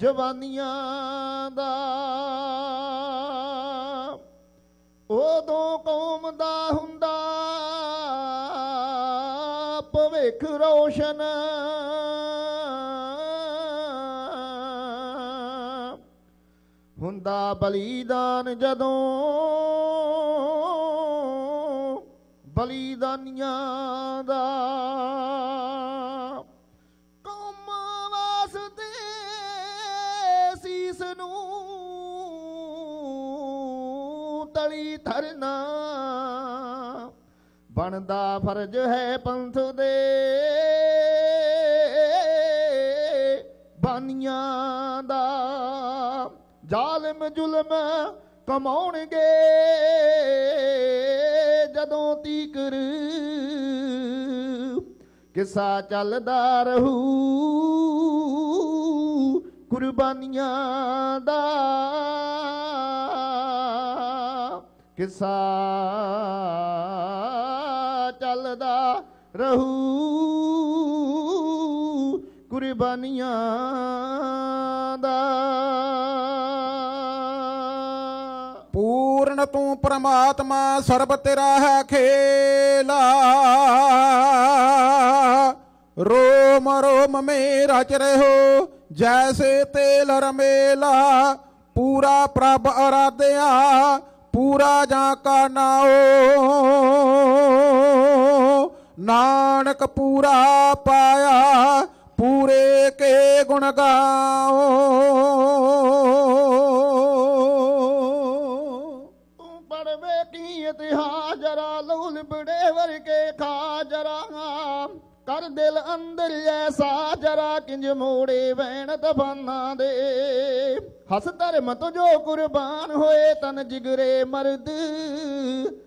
ਜਵਾਨੀਆਂ ਦਾ ਉਦੋਂ ਕੌਮ ਦਾ ਹੁੰਦਾ ਭਵਿੱਖ ਰੋਸ਼ਨ ਹੁੰਦਾ ਬਲੀਦਾਨ ਜਦੋਂ ਬਲੀਦਾਨੀਆਂ ਦਾ ਫਰਜ਼ ਹੈ ਪੰਥ ਦੇ ਬਾਨੀਆਂ ਦਾ ਜ਼ਾਲਮ ਜ਼ੁਲਮ ਕਮਾਉਣਗੇ ਜਦੋਂ ਤੀਕਰ ਕਿਸਾ ਚੱਲਦਾ ਰਹੂ ਕੁਰਬਾਨੀਆਂ ਦਾ ਕਿਸਾ ਰਹੂ ਕੁਰਬਾਨੀਆਂ ਦਾ ਪੂਰਨ ਤੂੰ ਪ੍ਰਮਾਤਮਾ ਸਰਬ ਤੇਰਾ ਹੈ ਖੇਲਾ ਰੋਮ ਰੋਮ ਮੇਰਾ ਚ ਰਹੋ ਜੈਸੇ ਤੇਲ ਰਮੇਲਾ ਪੂਰਾ ਪ੍ਰਭ ਅਰਾਧਿਆ ਪੂਰਾ ਜਾਂ ਕਾ ਨਾਓ ਨਾਨਕ ਪੂਰਾ ਪਾਇਆ ਪੂਰੇ ਕੇ ਗੁਣ ਗਾਓ ਪੜਵੇ ਕੀ ਇਤਿਹਾਸ ਜਰਾ ਲਿਬੜੇ ਵਰ ਕੇ ਖਾ ਜਰਾ ਕਰ ਦਿਲ ਅੰਦਰ ਐਸਾ ਜਰਾ ਕਿੰਜ ਮੋੜੇ ਵੈਣ ਤਫਾਨਾ ਦੇ ਹਸ ਧਰਮ ਤੋਂ ਜੋ ਕੁਰਬਾਨ ਹੋਏ ਤਨ ਜਿਗਰੇ ਮਰਦ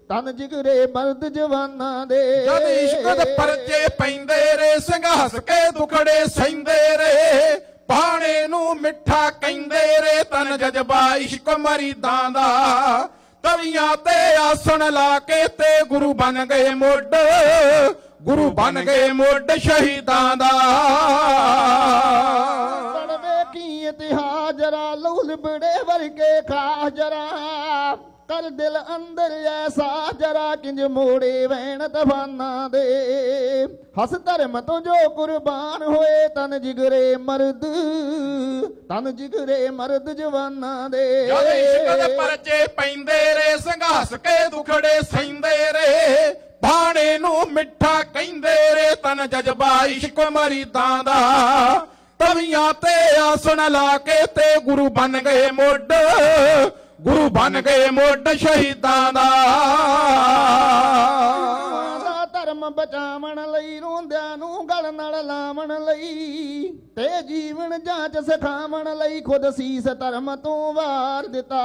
ਤਨ ਜਿਗਰੇ ਮਰਦ ਜਵਾਨਾਂ ਦੇ ਜਦ ਇਸ਼ਕ ਦੇ ਪਰਚੇ ਪੈਂਦੇ ਰੇ ਸਿੰਘ ਹੱਸ ਕੇ ਦੁਖੜੇ ਸੈਂਦੇ ਰੇ ਪਾਣੇ ਨੂੰ ਮਿੱਠਾ ਕਹਿੰਦੇ ਰੇ ਤਨ ਜਜ਼ਬਾ ਇਸ਼ਕ ਮਰੀਦਾਂ ਦਾ ਤਵੀਆਂ ਤੇ ਆਸਣ ਲਾ ਕੇ ਤੇ ਗੁਰੂ ਬਣ ਗਏ ਮੋਢ ਗੁਰੂ ਬਣ ਗਏ ਮੋਢ ਸ਼ਹੀਦਾਂ ਦਾ ਸੜਵੇ ਕੀ ਇਤਿਹਾਸ ਜਰਾ ਲੋਲ ਲਿਬੜੇ ਵਰਗੇ ਖਾ ਜਰਾ ਕਰ ਦਿਲ ਅੰਦਰ ਐਸਾ ਜਰਾ ਕਿੰਜ ਮੋੜੇ ਵੈਣ ਤਵਾਨਾ ਦੇ ਹਸ ਧਰਮ ਤੋਂ ਜੋ ਕੁਰਬਾਨ ਹੋਏ ਤਨ ਜਿਗਰੇ ਮਰਦ ਤਨ ਜਿਗਰੇ ਮਰਦ ਜਵਾਨਾ ਦੇ ਇਸ਼ਕ ਦੇ ਪਰਚੇ ਪੈਂਦੇ ਰੇ ਸੰਘਾਸ ਕੇ ਦੁਖੜੇ ਸੈਂਦੇ ਰੇ ਬਾਣੇ ਨੂੰ ਮਿੱਠਾ ਕਹਿੰਦੇ ਰੇ ਤਨ ਜਜ਼ਬਾ ਇਸ਼ਕ ਮਰੀਦਾਂ ਦਾ ਤਵੀਆਂ ਤੇ ਆਸਣ ਲਾ ਕੇ ਤੇ ਗੁਰੂ ਬਣ ਗਏ ਮੋਢ ਗੁਰੂ ਬਣ ਗਏ ਮੋਢ ਸ਼ਹੀਦਾਂ ਦਾ ਧਰਮ ਬਚਾਵਣ ਲਈ ਰੋਂਦਿਆਂ ਨੂੰ ਗਲ ਨਾਲ ਲਾਵਣ ਲਈ ਤੇ ਜੀਵਨ ਜਾਂਚ ਸਿਖਾਵਣ ਲਈ ਖੁਦ ਸੀਸ ਧਰਮ ਤੋਂ ਵਾਰ ਦਿੱਤਾ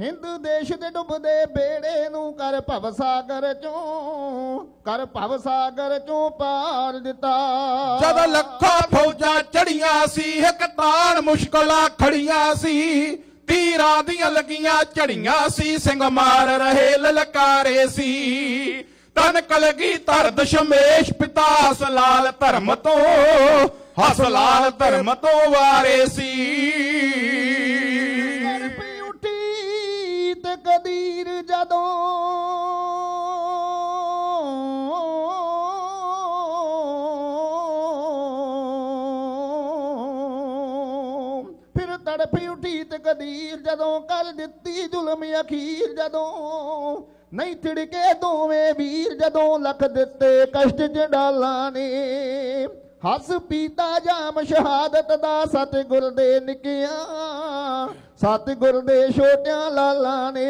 ਹਿੰਦ ਦੇਸ਼ ਦੇ ਡੁੱਬਦੇ ਬੇੜੇ ਨੂੰ ਕਰ ਭਵ ਸਾਗਰ ਚੋਂ ਕਰ ਭਵ ਸਾਗਰ ਚੋਂ ਪਾਰ ਦਿੱਤਾ ਜਦ ਲੱਖਾਂ ਫੌਜਾਂ ਚੜੀਆਂ ਸੀ ਇੱਕ ਤਾਣ ਮੁਸ਼ਕਲਾਂ ਖੜੀਆਂ ਸੀ ਤੀਰਾਂ ਦੀਆਂ ਲੱਗੀਆਂ ਚੜੀਆਂ ਸੀ ਸਿੰਘ ਮਾਰ ਰਹੇ ਲਲਕਾਰੇ ਸੀ ਤਨ ਕਲਗੀ ਧਰ ਦਸ਼ਮੇਸ਼ ਪਿਤਾ ਹਸ ਧਰਮ ਤੋਂ ਹਸ ਧਰਮ ਤੋਂ ਵਾਰੇ ਸੀ ਉੱਠੀ ਤੇ ਕਦੀਰ ਜਦੋਂ ਕਦੀਰ ਜਦੋਂ ਕਰ ਦਿੱਤੀ ਜ਼ੁਲਮ ਅਖੀਰ ਜਦੋਂ ਨਹੀਂ ਥੜਕੇ ਦੋਵੇਂ ਵੀਰ ਜਦੋਂ ਲਖ ਦਿੱਤੇ ਕਸ਼ਟ ਜੰਡਾਲਾ ਨੇ ਹੱਸ ਪੀਤਾ ਜਾਮ ਸ਼ਹਾਦਤ ਦਾ ਸਤਿਗੁਰ ਦੇ ਸਤ ਸਤਿਗੁਰ ਦੇ ਛੋਟਿਆਂ ਲਾਲਾਂ ਨੇ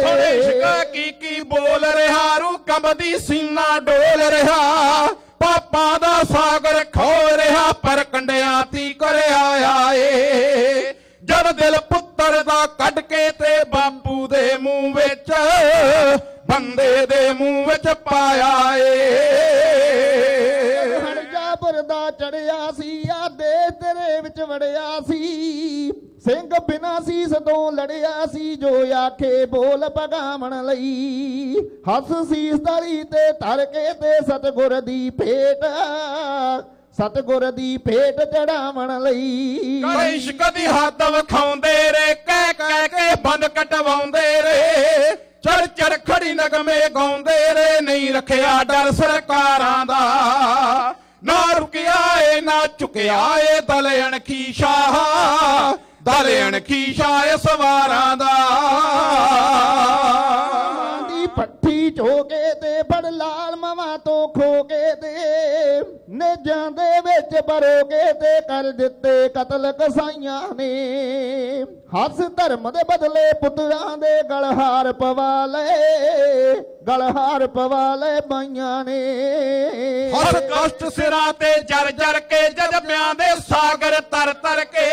ਸੋਹਣੇ ਸ਼ਿਕਾ ਕੀ ਕੀ ਬੋਲ ਰਿਹਾ ਰੂ ਕੰਬਦੀ ਸੀਨਾ ਡੋਲ ਰਿਹਾ ਪਾਪਾ ਦਾ ਸਾਗਰ ਖੋਲ ਰਿਹਾ ਪਰ ਕੰਡਿਆਂ ਤੀ ਕਰਿਆ ਆਏ ਜਦ ਦਿਲ ਪੁੱਤਰ ਦਾ ਕੱਢ ਕੇ ਤੇ ਬਾਪੂ ਦੇ ਮੂੰਹ ਵਿੱਚ ਬੰਦੇ ਦੇ ਮੂੰਹ ਵਿੱਚ ਪਾਇਆ ਏ ਜਾਬਰ ਦਾ ਚੜਿਆ ਸੀ ਆ ਦੇ ਤੇਰੇ ਵਿੱਚ ਵੜਿਆ ਸੀ ਸਿੰਘ ਬਿਨਾ ਸੀਸ ਤੋਂ ਲੜਿਆ ਸੀ ਜੋ ਆਖੇ ਬੋਲ ਪਗਾਵਣ ਲਈ ਹੱਸ ਸੀਸ ਦਲੀ ਤੇ ਧਰ ਕੇ ਤੇ ਸਤਗੁਰ ਦੀ ਭੇਟ ਸਤਗੁਰ ਦੀ ਭੇਟ ਚੜਾਵਣ ਲਈ ਕਰ ਇਸ਼ਕ ਦੀ ਹੱਦ ਵਖਾਉਂਦੇ ਰੇ ਕਹਿ ਕਹਿ ਕੇ ਬੰਦ ਕਟਵਾਉਂਦੇ ਰੇ ਚੜ ਚੜ ਖੜੀ ਨਗਮੇ ਗਾਉਂਦੇ ਰੇ ਨਹੀਂ ਰੱਖਿਆ ਡਰ ਸਰਕਾਰਾਂ ਦਾ ਨਾ ਰੁਕਿਆ ਏ ਨਾ ਝੁਕਿਆ ਏ ਦਲ ਅਣਖੀ ਸ਼ਾਹ ਦਲ ਅਣਖੀ ਸ਼ਾਹ ਸਵਾਰਾਂ ਦਾ ਦੀ ਪੱਠੀ ਚੋ ਨੇਜਾਂ ਦੇ ਵਿੱਚ ਬਰੋਗੇ ਤੇ ਕਰ ਦਿੱਤੇ ਕਤਲ ਕਸਾਈਆਂ ਨੇ ਹੱਸ ਧਰਮ ਦੇ ਬਦਲੇ ਪੁੱਤਰਾਂ ਦੇ ਗਲਹਾਰ ਪਵਾ ਲਏ ਗਲਹਾਰ ਪਵਾ ਲਏ ਬਾਈਆਂ ਨੇ ਹਰ ਕਸ਼ਟ ਸਿਰਾਂ ਤੇ ਜਰ ਜਰ ਕੇ ਜਜ਼ਬਿਆਂ ਦੇ ਸਾਗਰ ਤਰ ਤਰ ਕੇ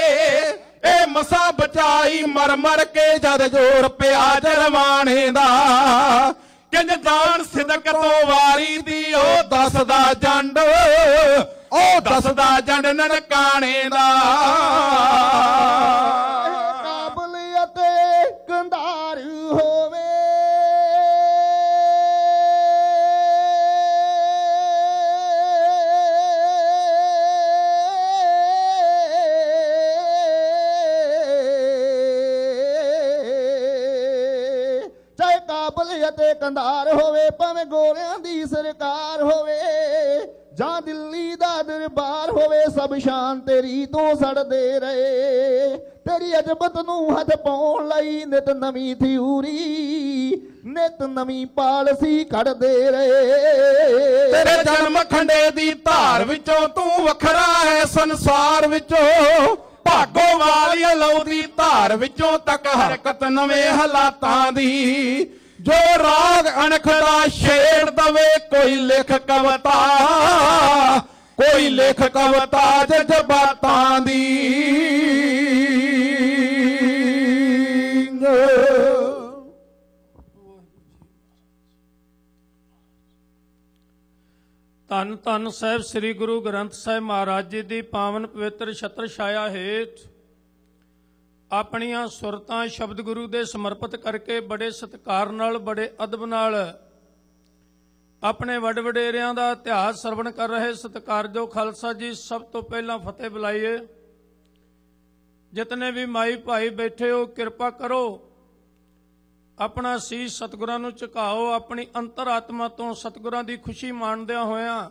ਇਹ ਮਸਾ ਬਚਾਈ ਮਰ ਮਰ ਕੇ ਜਦ ਜੋਰ ਪਿਆ ਜਰਵਾਣੇ ਦਾ ਕਹਿੰਦੇ ਦਾਨ ਸਿਦਕ ਤੋਂ ਵਾਰੀ ਦੀ ਉਹ ਦੱਸਦਾ ਜੰਡ ਉਹ ਦੱਸਦਾ ਜੰਡ ਨਨਕਾਣੇ ਦਾ ਕੰਧਾਰ ਹੋਵੇ ਭਾਵੇਂ ਗੋਲਿਆਂ ਦੀ ਸਰਕਾਰ ਹੋਵੇ ਜਾਂ ਦਿੱਲੀ ਦਾ ਦਰਬਾਰ ਹੋਵੇ ਸਭ ਸ਼ਾਨ ਤੇਰੀ ਤੂੰ ਸੜਦੇ ਰਹੇ ਤੇਰੀ ਅਜਬਤ ਨੂੰ ਹੱਥ ਪਾਉਣ ਲਈ ਨਿਤ ਨਵੀਂ ਥਿਊਰੀ ਨਿਤ ਨਵੀਂ ਪਾਲਸੀ ਕੱਢਦੇ ਰਹੇ ਤੇਰੇ ਜਨਮ ਖੰਡੇ ਦੀ ਧਾਰ ਵਿੱਚੋਂ ਤੂੰ ਵੱਖਰਾ ਹੈ ਸੰਸਾਰ ਵਿੱਚੋਂ ਭਾਗੋ ਵਾਲੀ ਲਉਦੀ ਧਾਰ ਵਿੱਚੋਂ ਤੱਕ ਹਰਕਤ ਨਵੇਂ ਹਾਲਾਤਾਂ ਦੀ ਜੋ ਰਾਗ ਅਣਖ ਦਾ ਸ਼ੇਰ ਦਵੇ ਕੋਈ ਲਿਖ ਕਵਤਾ ਕੋਈ ਲਿਖ ਕਵਤਾ ਬਾਤਾਂ ਦੀ ਧੰਨ ਧੰਨ ਸਾਹਿਬ ਸ੍ਰੀ ਗੁਰੂ ਗ੍ਰੰਥ ਸਾਹਿਬ ਮਹਾਰਾਜ ਜੀ ਦੀ ਪਾਵਨ ਪਵਿੱਤਰ ਛਤਰ ਛਾਇਆ ਹੇਤ ਆਪਣੀਆਂ ਸੁਰਤਾਂ ਸ਼ਬਦ ਗੁਰੂ ਦੇ ਸਮਰਪਿਤ ਕਰਕੇ ਬੜੇ ਸਤਕਾਰ ਨਾਲ ਬੜੇ ਅਦਬ ਨਾਲ ਆਪਣੇ ਵਡੇਰਿਆਂ ਦਾ ਇਤਿਹਾਸ ਸਰਵਣ ਕਰ ਰਹੇ ਸਤਕਾਰਯੋਗ ਖਾਲਸਾ ਜੀ ਸਭ ਤੋਂ ਪਹਿਲਾਂ ਫਤਿਹ ਬੁਲਾਈਏ ਜਿਤਨੇ ਵੀ ਮਾਈ ਭਾਈ ਬੈਠੇ ਹੋ ਕਿਰਪਾ ਕਰੋ ਆਪਣਾ ਸੀਸ ਸਤਿਗੁਰਾਂ ਨੂੰ ਝੁਕਾਓ ਆਪਣੀ ਅੰਤਰਾਤਮਾ ਤੋਂ ਸਤਿਗੁਰਾਂ ਦੀ ਖੁਸ਼ੀ ਮਾਣਦਿਆਂ ਹੋਇਆਂ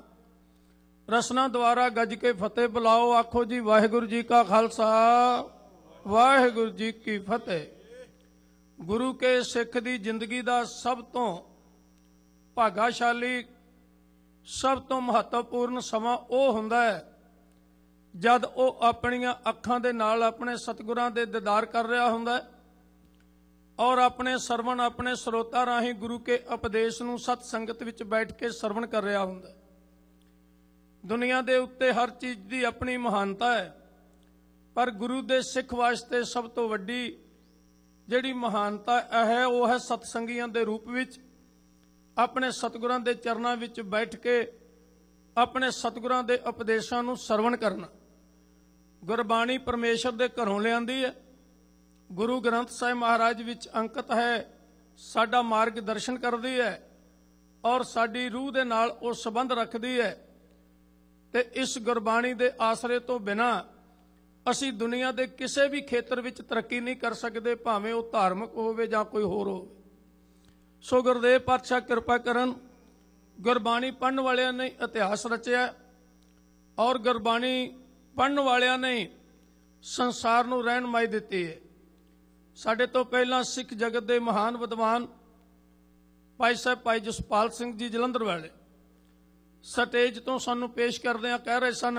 ਰਸਨਾ ਦੁਆਰਾ ਗੱਜ ਕੇ ਫਤਿਹ ਬੁਲਾਓ ਆਖੋ ਜੀ ਵਾਹਿਗੁਰੂ ਜੀ ਕਾ ਖਾਲਸਾ ਵਾਹਿਗੁਰੂ ਜੀ ਕੀ ਫਤਿਹ ਗੁਰੂ ਕੇ ਸਿੱਖ ਦੀ ਜ਼ਿੰਦਗੀ ਦਾ ਸਭ ਤੋਂ ਭਾਗਾਸ਼ਾਲੀ ਸਭ ਤੋਂ ਮਹੱਤਵਪੂਰਨ ਸਮਾਂ ਉਹ ਹੁੰਦਾ ਹੈ ਜਦ ਉਹ ਆਪਣੀਆਂ ਅੱਖਾਂ ਦੇ ਨਾਲ ਆਪਣੇ ਸਤਿਗੁਰਾਂ ਦੇ ਦੀਦਾਰ ਕਰ ਰਿਹਾ ਹੁੰਦਾ ਹੈ ਔਰ ਆਪਣੇ ਸਰਵਣ ਆਪਣੇ ਸਰੋਤਾ ਰਾਹੀਂ ਗੁਰੂ ਕੇ ਉਪਦੇਸ਼ ਨੂੰ ਸਤ ਸੰਗਤ ਵਿੱਚ ਬੈਠ ਕੇ ਸਰਵਣ ਕਰ ਰਿਹਾ ਹੁੰਦਾ ਦੁਨੀਆ ਦੇ ਉੱਤੇ ਹਰ ਚੀਜ਼ ਦੀ ਆਪਣੀ ਮਹਾਨਤਾ ਹੈ ਪਰ ਗੁਰੂ ਦੇ ਸਿੱਖ ਵਾਸਤੇ ਸਭ ਤੋਂ ਵੱਡੀ ਜਿਹੜੀ ਮਹਾਨਤਾ ਹੈ ਉਹ ਹੈ ਸਤਸੰਗੀਆਂ ਦੇ ਰੂਪ ਵਿੱਚ ਆਪਣੇ ਸਤਿਗੁਰਾਂ ਦੇ ਚਰਨਾਂ ਵਿੱਚ ਬੈਠ ਕੇ ਆਪਣੇ ਸਤਿਗੁਰਾਂ ਦੇ ਉਪਦੇਸ਼ਾਂ ਨੂੰ ਸਰਵਣ ਕਰਨਾ ਗੁਰਬਾਣੀ ਪਰਮੇਸ਼ਰ ਦੇ ਘਰੋਂ ਲਿਆਂਦੀ ਹੈ ਗੁਰੂ ਗ੍ਰੰਥ ਸਾਹਿਬ ਮਹਾਰਾਜ ਵਿੱਚ ਅੰਕਿਤ ਹੈ ਸਾਡਾ ਮਾਰਗਦਰਸ਼ਨ ਕਰਦੀ ਹੈ ਔਰ ਸਾਡੀ ਰੂਹ ਦੇ ਨਾਲ ਉਹ ਸੰਬੰਧ ਰੱਖਦੀ ਹੈ ਤੇ ਇਸ ਗੁਰਬਾਣੀ ਦੇ ਆਸਰੇ ਤੋਂ ਬਿਨਾ ਅਸੀਂ ਦੁਨੀਆ ਦੇ ਕਿਸੇ ਵੀ ਖੇਤਰ ਵਿੱਚ ਤਰੱਕੀ ਨਹੀਂ ਕਰ ਸਕਦੇ ਭਾਵੇਂ ਉਹ ਧਾਰਮਿਕ ਹੋਵੇ ਜਾਂ ਕੋਈ ਹੋਰ ਹੋਵੇ ਸੋ ਗੁਰਦੇਵ ਪਾਤਸ਼ਾਹ ਕਿਰਪਾ ਕਰਨ ਗੁਰਬਾਣੀ ਪੜਨ ਵਾਲਿਆਂ ਨੇ ਇਤਿਹਾਸ ਰਚਿਆ ਔਰ ਗੁਰਬਾਣੀ ਪੜਨ ਵਾਲਿਆਂ ਨੇ ਸੰਸਾਰ ਨੂੰ ਰਹਿਨਮਾਈ ਦਿੱਤੀ ਹੈ ਸਾਡੇ ਤੋਂ ਪਹਿਲਾਂ ਸਿੱਖ ਜਗਤ ਦੇ ਮਹਾਨ ਵਿਦਵਾਨ ਭਾਈ ਸਾਹਿਬ ਭਾਈ ਜਸਪਾਲ ਸਿੰਘ ਜੀ ਜਲੰਧਰ ਵਾਲੇ ਸਟੇਜ ਤੋਂ ਸਾਨੂੰ ਪੇਸ਼ ਕਰਦੇ ਆ ਕਹਿ ਰਹੇ ਸਨ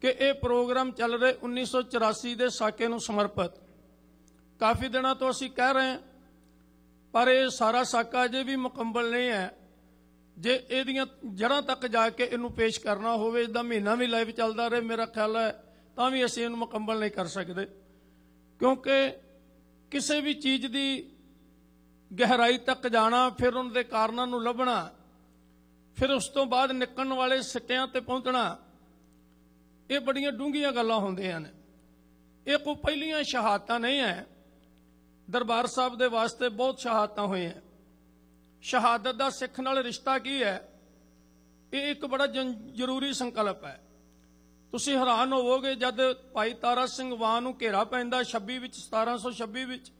ਕਿ ਇਹ ਪ੍ਰੋਗਰਾਮ ਚੱਲ ਰਿਹਾ 1984 ਦੇ ਸਾਕੇ ਨੂੰ ਸਮਰਪਿਤ ਕਾਫੀ ਦਿਨਾਂ ਤੋਂ ਅਸੀਂ ਕਹਿ ਰਹੇ ਹਾਂ ਪਰ ਇਹ ਸਾਰਾ ਸਾਕਾ ਅਜੇ ਵੀ ਮੁਕੰਮਲ ਨਹੀਂ ਹੈ ਜੇ ਇਹਦੀਆਂ ਜੜਾਂ ਤੱਕ ਜਾ ਕੇ ਇਹਨੂੰ ਪੇਸ਼ ਕਰਨਾ ਹੋਵੇ ਦਾ ਮਹੀਨਾ ਵੀ ਲਾਈਵ ਚੱਲਦਾ ਰਹੇ ਮੇਰਾ ਖਿਆਲ ਹੈ ਤਾਂ ਵੀ ਅਸੀਂ ਇਹਨੂੰ ਮੁਕੰਮਲ ਨਹੀਂ ਕਰ ਸਕਦੇ ਕਿਉਂਕਿ ਕਿਸੇ ਵੀ ਚੀਜ਼ ਦੀ ਗਹਿਰਾਈ ਤੱਕ ਜਾਣਾ ਫਿਰ ਉਹਨਾਂ ਦੇ ਕਾਰਨਾਂ ਨੂੰ ਲੱਭਣਾ ਫਿਰ ਉਸ ਤੋਂ ਬਾਅਦ ਨਿਕਲਣ ਵਾਲੇ ਸਿੱਟਿਆਂ ਤੇ ਪਹੁੰਚਣਾ ਇਹ ਬੜੀਆਂ ਡੂੰਘੀਆਂ ਗੱਲਾਂ ਹੁੰਦੀਆਂ ਨੇ ਇਹ ਕੋ ਪਹਿਲੀਆਂ ਸ਼ਹਾਦਤਾਂ ਨਹੀਂ ਹੈ ਦਰਬਾਰ ਸਾਹਿਬ ਦੇ ਵਾਸਤੇ ਬਹੁਤ ਸ਼ਹਾਦਤਾਂ ਹੋਈਆਂ ਸ਼ਹਾਦਤ ਦਾ ਸਿੱਖ ਨਾਲ ਰਿਸ਼ਤਾ ਕੀ ਹੈ ਇਹ ਇੱਕ ਬੜਾ ਜ਼ਰੂਰੀ ਸੰਕਲਪ ਹੈ ਤੁਸੀਂ ਹੈਰਾਨ ਹੋਵੋਗੇ ਜਦ ਭਾਈ ਤਾਰਾ ਸਿੰਘ ਵਾਹ ਨੂੰ ਘੇਰਾ ਪੈਂਦਾ 26 ਵਿੱਚ 1726 ਵਿੱਚ